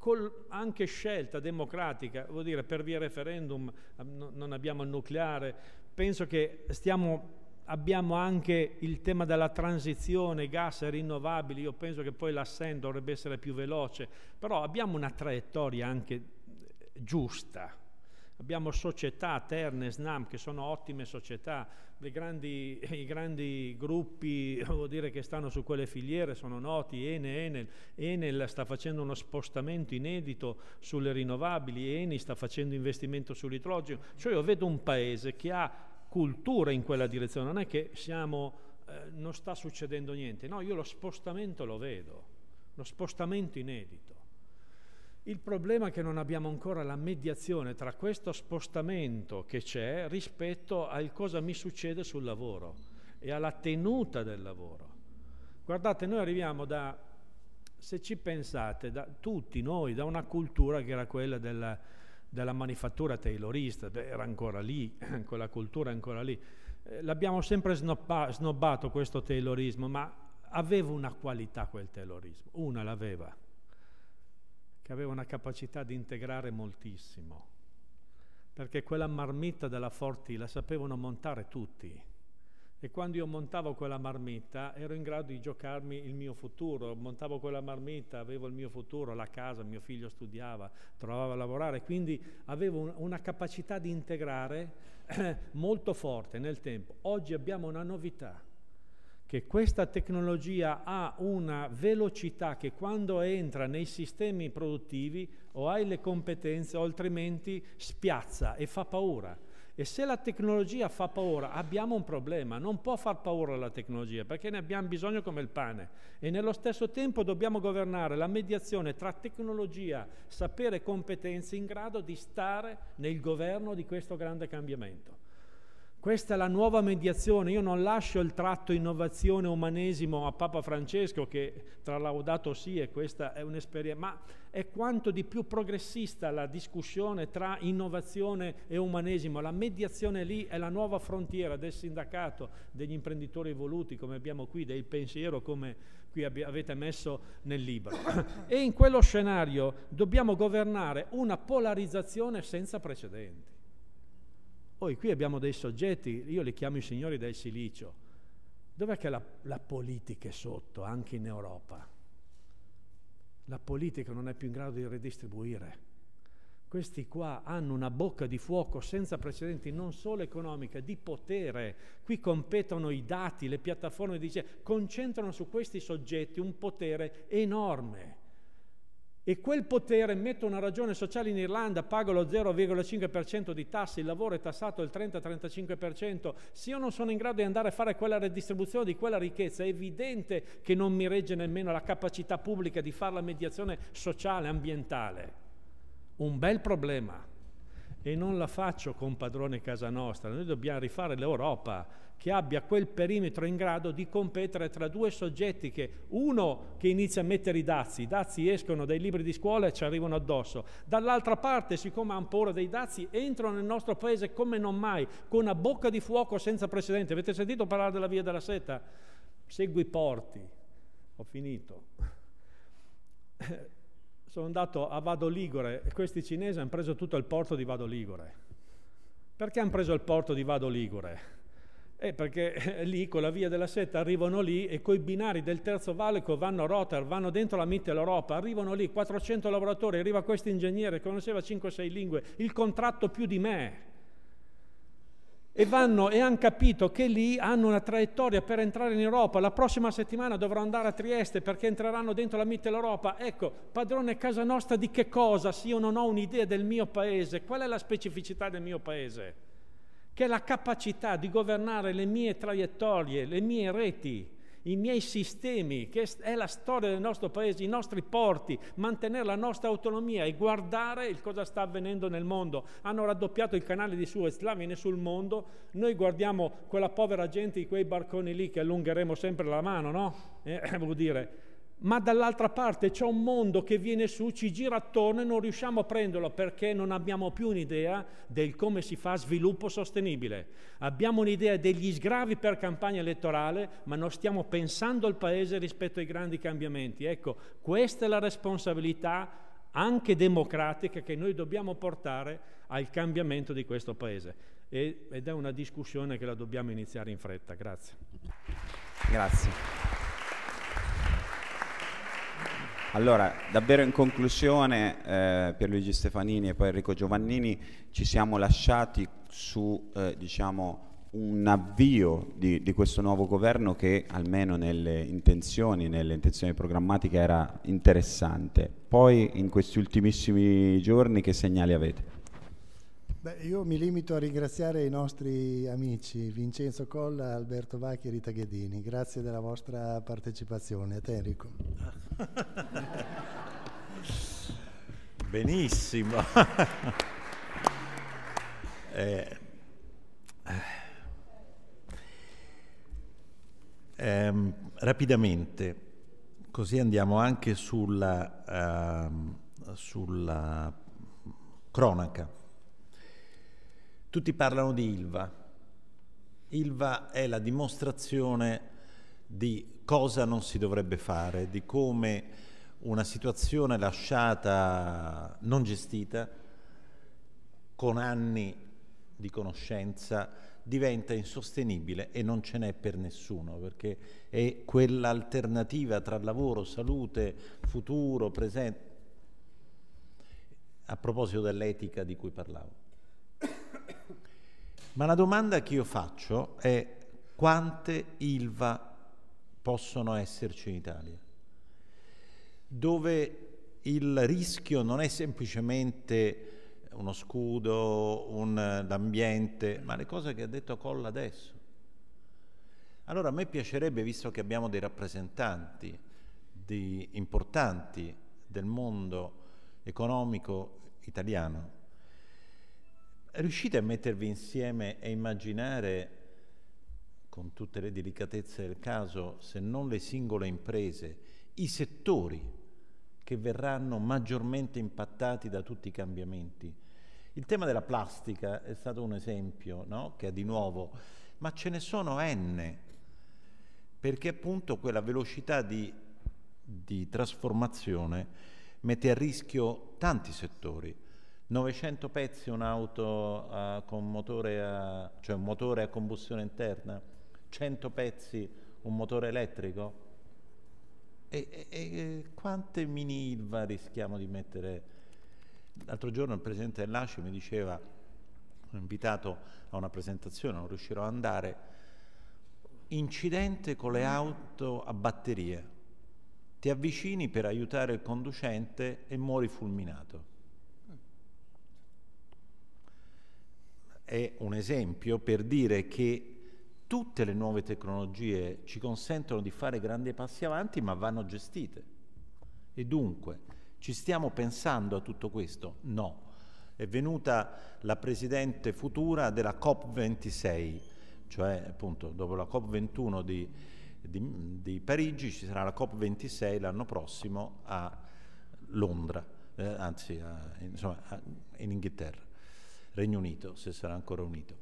col, anche scelta democratica, vuol dire per via referendum no, non abbiamo il nucleare, penso che stiamo abbiamo anche il tema della transizione gas e rinnovabili, io penso che poi l'ascent dovrebbe essere più veloce, però abbiamo una traiettoria anche eh, giusta. Abbiamo società, Terne, Snam, che sono ottime società, grandi, i grandi gruppi dire, che stanno su quelle filiere sono noti, Ene, Enel, Enel sta facendo uno spostamento inedito sulle rinnovabili, Eni sta facendo investimento sull'idrogeno, cioè io vedo un paese che ha cultura in quella direzione, non è che siamo, eh, non sta succedendo niente, no, io lo spostamento lo vedo, lo spostamento inedito. Il problema è che non abbiamo ancora la mediazione tra questo spostamento che c'è rispetto al cosa mi succede sul lavoro e alla tenuta del lavoro. Guardate, noi arriviamo da, se ci pensate, da, tutti noi, da una cultura che era quella della, della manifattura taylorista, era ancora lì, quella cultura è ancora lì. Eh, l'abbiamo sempre snobba, snobbato questo taylorismo, ma aveva una qualità quel taylorismo, una l'aveva che aveva una capacità di integrare moltissimo, perché quella marmitta della Forti la sapevano montare tutti. E quando io montavo quella marmitta ero in grado di giocarmi il mio futuro, montavo quella marmitta, avevo il mio futuro, la casa, mio figlio studiava, trovava a lavorare, quindi avevo un, una capacità di integrare eh, molto forte nel tempo. Oggi abbiamo una novità che questa tecnologia ha una velocità che quando entra nei sistemi produttivi o hai le competenze o altrimenti spiazza e fa paura. E se la tecnologia fa paura, abbiamo un problema, non può far paura la tecnologia perché ne abbiamo bisogno come il pane. E nello stesso tempo dobbiamo governare la mediazione tra tecnologia, sapere e competenze in grado di stare nel governo di questo grande cambiamento. Questa è la nuova mediazione, io non lascio il tratto innovazione umanesimo a Papa Francesco che tra laudato sì e questa è un'esperienza, ma è quanto di più progressista la discussione tra innovazione e umanesimo. La mediazione lì è la nuova frontiera del sindacato, degli imprenditori evoluti, come abbiamo qui, del pensiero come qui ab- avete messo nel libro. e in quello scenario dobbiamo governare una polarizzazione senza precedenti poi qui abbiamo dei soggetti, io li chiamo i signori del silicio. Dov'è che la, la politica è sotto, anche in Europa? La politica non è più in grado di redistribuire. Questi qua hanno una bocca di fuoco senza precedenti, non solo economica, di potere. Qui competono i dati, le piattaforme, dice, concentrano su questi soggetti un potere enorme e quel potere mette una ragione sociale in Irlanda, pago lo 0,5% di tasse, il lavoro è tassato il 30-35%, se io non sono in grado di andare a fare quella redistribuzione di quella ricchezza, è evidente che non mi regge nemmeno la capacità pubblica di fare la mediazione sociale, ambientale. Un bel problema e non la faccio con padrone casa nostra, noi dobbiamo rifare l'Europa che abbia quel perimetro in grado di competere tra due soggetti che uno che inizia a mettere i dazi, i dazi escono dai libri di scuola e ci arrivano addosso, dall'altra parte siccome hanno paura dei dazi entrano nel nostro paese come non mai, con una bocca di fuoco senza precedenti. Avete sentito parlare della via della seta? Segui i porti, ho finito sono andato a Vado Ligure e questi cinesi hanno preso tutto il porto di Vado Ligure. Perché hanno preso il porto di Vado Ligure? Eh, perché eh, lì con la via della seta arrivano lì e coi binari del terzo valico vanno a Rotter, vanno dentro la Mitteleuropa, arrivano lì 400 lavoratori, arriva questo ingegnere che conosceva 5-6 lingue, il contratto più di me e, vanno, e hanno capito che lì hanno una traiettoria per entrare in Europa. La prossima settimana dovrò andare a Trieste perché entreranno dentro la Mitteleuropa. Ecco, padrone, casa nostra di che cosa? Se io non ho un'idea del mio paese, qual è la specificità del mio paese? Che è la capacità di governare le mie traiettorie, le mie reti i miei sistemi, che è la storia del nostro paese, i nostri porti, mantenere la nostra autonomia e guardare il cosa sta avvenendo nel mondo. Hanno raddoppiato il canale di Suez, là viene sul mondo, noi guardiamo quella povera gente di quei barconi lì che allungheremo sempre la mano, no? Eh, vuol dire ma dall'altra parte c'è un mondo che viene su, ci gira attorno e non riusciamo a prenderlo perché non abbiamo più un'idea del come si fa sviluppo sostenibile. Abbiamo un'idea degli sgravi per campagna elettorale, ma non stiamo pensando al Paese rispetto ai grandi cambiamenti. Ecco, questa è la responsabilità anche democratica che noi dobbiamo portare al cambiamento di questo Paese. ed è una discussione che la dobbiamo iniziare in fretta. Grazie. Grazie. Allora, davvero in conclusione, eh, Pierluigi Stefanini e poi Enrico Giovannini, ci siamo lasciati su eh, diciamo, un avvio di, di, questo nuovo governo che almeno nelle intenzioni, nelle intenzioni programmatiche era interessante. Poi in questi ultimissimi giorni che segnali avete? Beh, io mi limito a ringraziare i nostri amici Vincenzo Colla, Alberto Vacchi e Rita Ghedini. Grazie della vostra partecipazione. A te Enrico. Benissimo. Eh, eh, ehm, rapidamente, così andiamo anche sulla, uh, sulla cronaca tutti parlano di Ilva. Ilva è la dimostrazione di cosa non si dovrebbe fare, di come una situazione lasciata non gestita, con anni di conoscenza, diventa insostenibile e non ce n'è per nessuno, perché è quell'alternativa tra lavoro, salute, futuro, presente. A proposito dell'etica di cui parlavo. Ma la domanda che io faccio è quante Ilva possono esserci in Italia? Dove il rischio non è semplicemente uno scudo, un, l'ambiente, ma le cose che ha detto Colla adesso. Allora a me piacerebbe, visto che abbiamo dei rappresentanti di, importanti del mondo economico italiano, riuscite a mettervi insieme e immaginare con tutte le delicatezze del caso, se non le singole imprese, i settori che verranno maggiormente impattati da tutti i cambiamenti. Il tema della plastica è stato un esempio, no? che è di nuovo, ma ce ne sono n, perché appunto quella velocità di, di trasformazione mette a rischio tanti settori. 900 pezzi un'auto uh, con motore a, cioè un motore a combustione interna, 100 pezzi un motore elettrico? E, e, e quante mini ILVA rischiamo di mettere? L'altro giorno il presidente dell'ACI mi diceva, ho invitato a una presentazione, non riuscirò ad andare, incidente con le auto a batterie. Ti avvicini per aiutare il conducente e muori fulminato. è un esempio per dire che tutte le nuove tecnologie ci consentono di fare grandi passi avanti, ma vanno gestite. E dunque, ci stiamo pensando a tutto questo? No. È venuta la presidente futura della COP26, cioè appunto dopo la COP21 di, di, di Parigi ci sarà la COP26 l'anno prossimo a Londra, eh, anzi a, insomma, a, in Inghilterra. Regno Unito, se sarà ancora unito.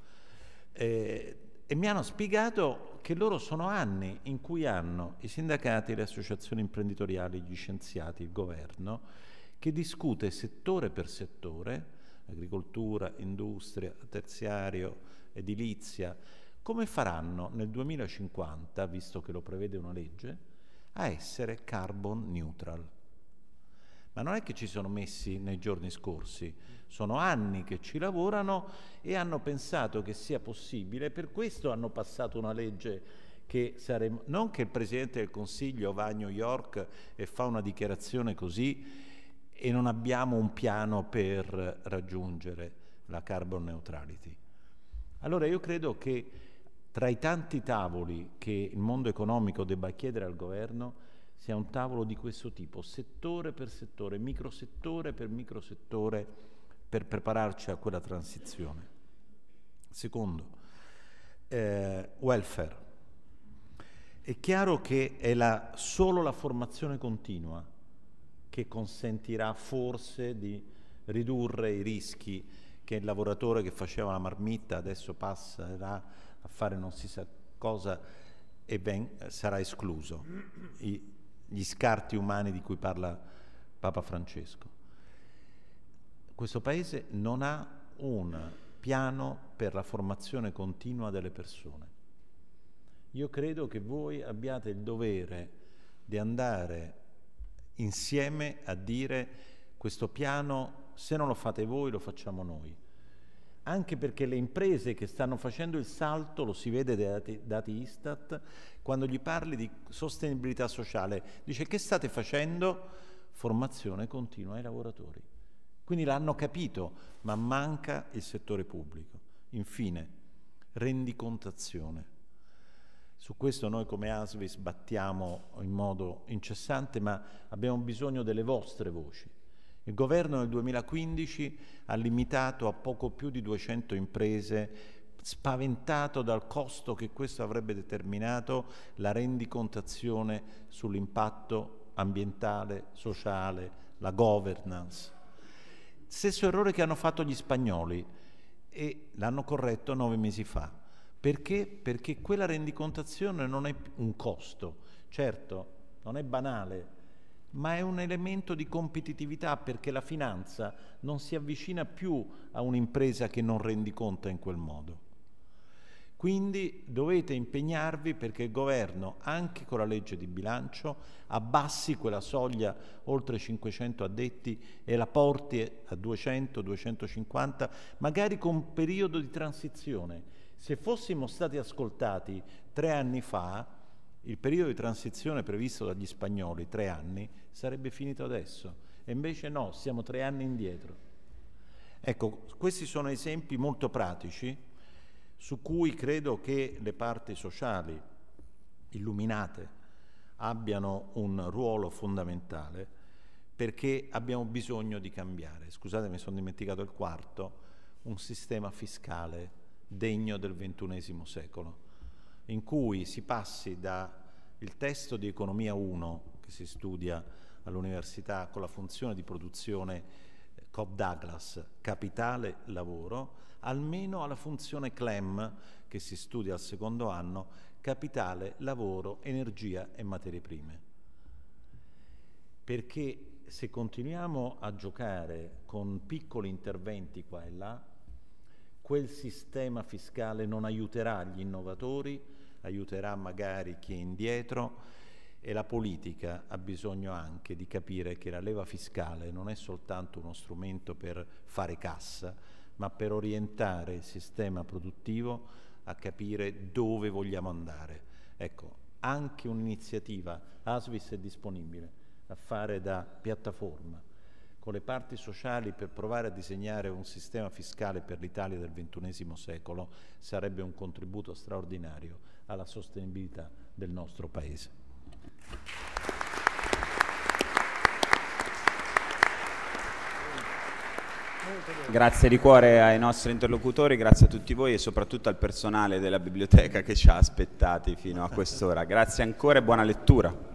Eh, e mi hanno spiegato che loro sono anni in cui hanno i sindacati, le associazioni imprenditoriali, gli scienziati, il governo, che discute settore per settore, agricoltura, industria, terziario, edilizia, come faranno nel 2050, visto che lo prevede una legge, a essere carbon neutral ma non è che ci sono messi nei giorni scorsi, sono anni che ci lavorano e hanno pensato che sia possibile, per questo hanno passato una legge che saremo... Non che il Presidente del Consiglio va a New York e fa una dichiarazione così e non abbiamo un piano per raggiungere la carbon neutrality. Allora io credo che tra i tanti tavoli che il mondo economico debba chiedere al governo, a un tavolo di questo tipo, settore per settore, microsettore per microsettore, per prepararci a quella transizione. Secondo, eh, welfare. È chiaro che è la, solo la formazione continua che consentirà forse di ridurre i rischi che il lavoratore che faceva la marmitta adesso passerà a fare non si sa cosa e ben, sarà escluso. I, gli scarti umani di cui parla Papa Francesco. Questo Paese non ha un piano per la formazione continua delle persone. Io credo che voi abbiate il dovere di andare insieme a dire questo piano, se non lo fate voi, lo facciamo noi anche perché le imprese che stanno facendo il salto, lo si vede dai dati, dati Istat, quando gli parli di sostenibilità sociale, dice che state facendo? Formazione continua ai lavoratori. Quindi l'hanno capito, ma manca il settore pubblico. Infine, rendicontazione. Su questo noi come ASVI sbattiamo in modo incessante, ma abbiamo bisogno delle vostre voci il governo nel 2015 ha limitato a poco più di 200 imprese spaventato dal costo che questo avrebbe determinato la rendicontazione sull'impatto ambientale, sociale, la governance. Stesso errore che hanno fatto gli spagnoli e l'hanno corretto nove mesi fa. Perché? Perché quella rendicontazione non è un costo. Certo, non è banale, ma è un elemento di competitività perché la finanza non si avvicina più a un'impresa che non rendi rendiconta in quel modo. Quindi dovete impegnarvi perché il governo, anche con la legge di bilancio, abbassi quella soglia oltre 500 addetti e la porti a 200-250, magari con un periodo di transizione. Se fossimo stati ascoltati tre anni fa, il periodo di transizione previsto dagli spagnoli, tre anni, sarebbe finito adesso. E invece no, siamo tre anni indietro. Ecco, questi sono esempi molto pratici su cui credo che le parti sociali illuminate abbiano un ruolo fondamentale perché abbiamo bisogno di cambiare. Scusate, mi sono dimenticato il quarto, un sistema fiscale degno del XXI secolo, in cui si passi dal testo di economia 1 che si studia all'università con la funzione di produzione eh, Cobb Douglas, capitale lavoro, almeno alla funzione CLEM che si studia al secondo anno, capitale lavoro, energia e materie prime. Perché se continuiamo a giocare con piccoli interventi qua e là, quel sistema fiscale non aiuterà gli innovatori, aiuterà magari chi è indietro, e la politica ha bisogno anche di capire che la leva fiscale non è soltanto uno strumento per fare cassa, ma per orientare il sistema produttivo a capire dove vogliamo andare. Ecco, anche un'iniziativa, ASVIS è disponibile a fare da piattaforma con le parti sociali per provare a disegnare un sistema fiscale per l'Italia del XXI secolo sarebbe un contributo straordinario alla sostenibilità del nostro Paese. Grazie di cuore ai nostri interlocutori, grazie a tutti voi e soprattutto al personale della biblioteca che ci ha aspettati fino a quest'ora. Grazie ancora e buona lettura.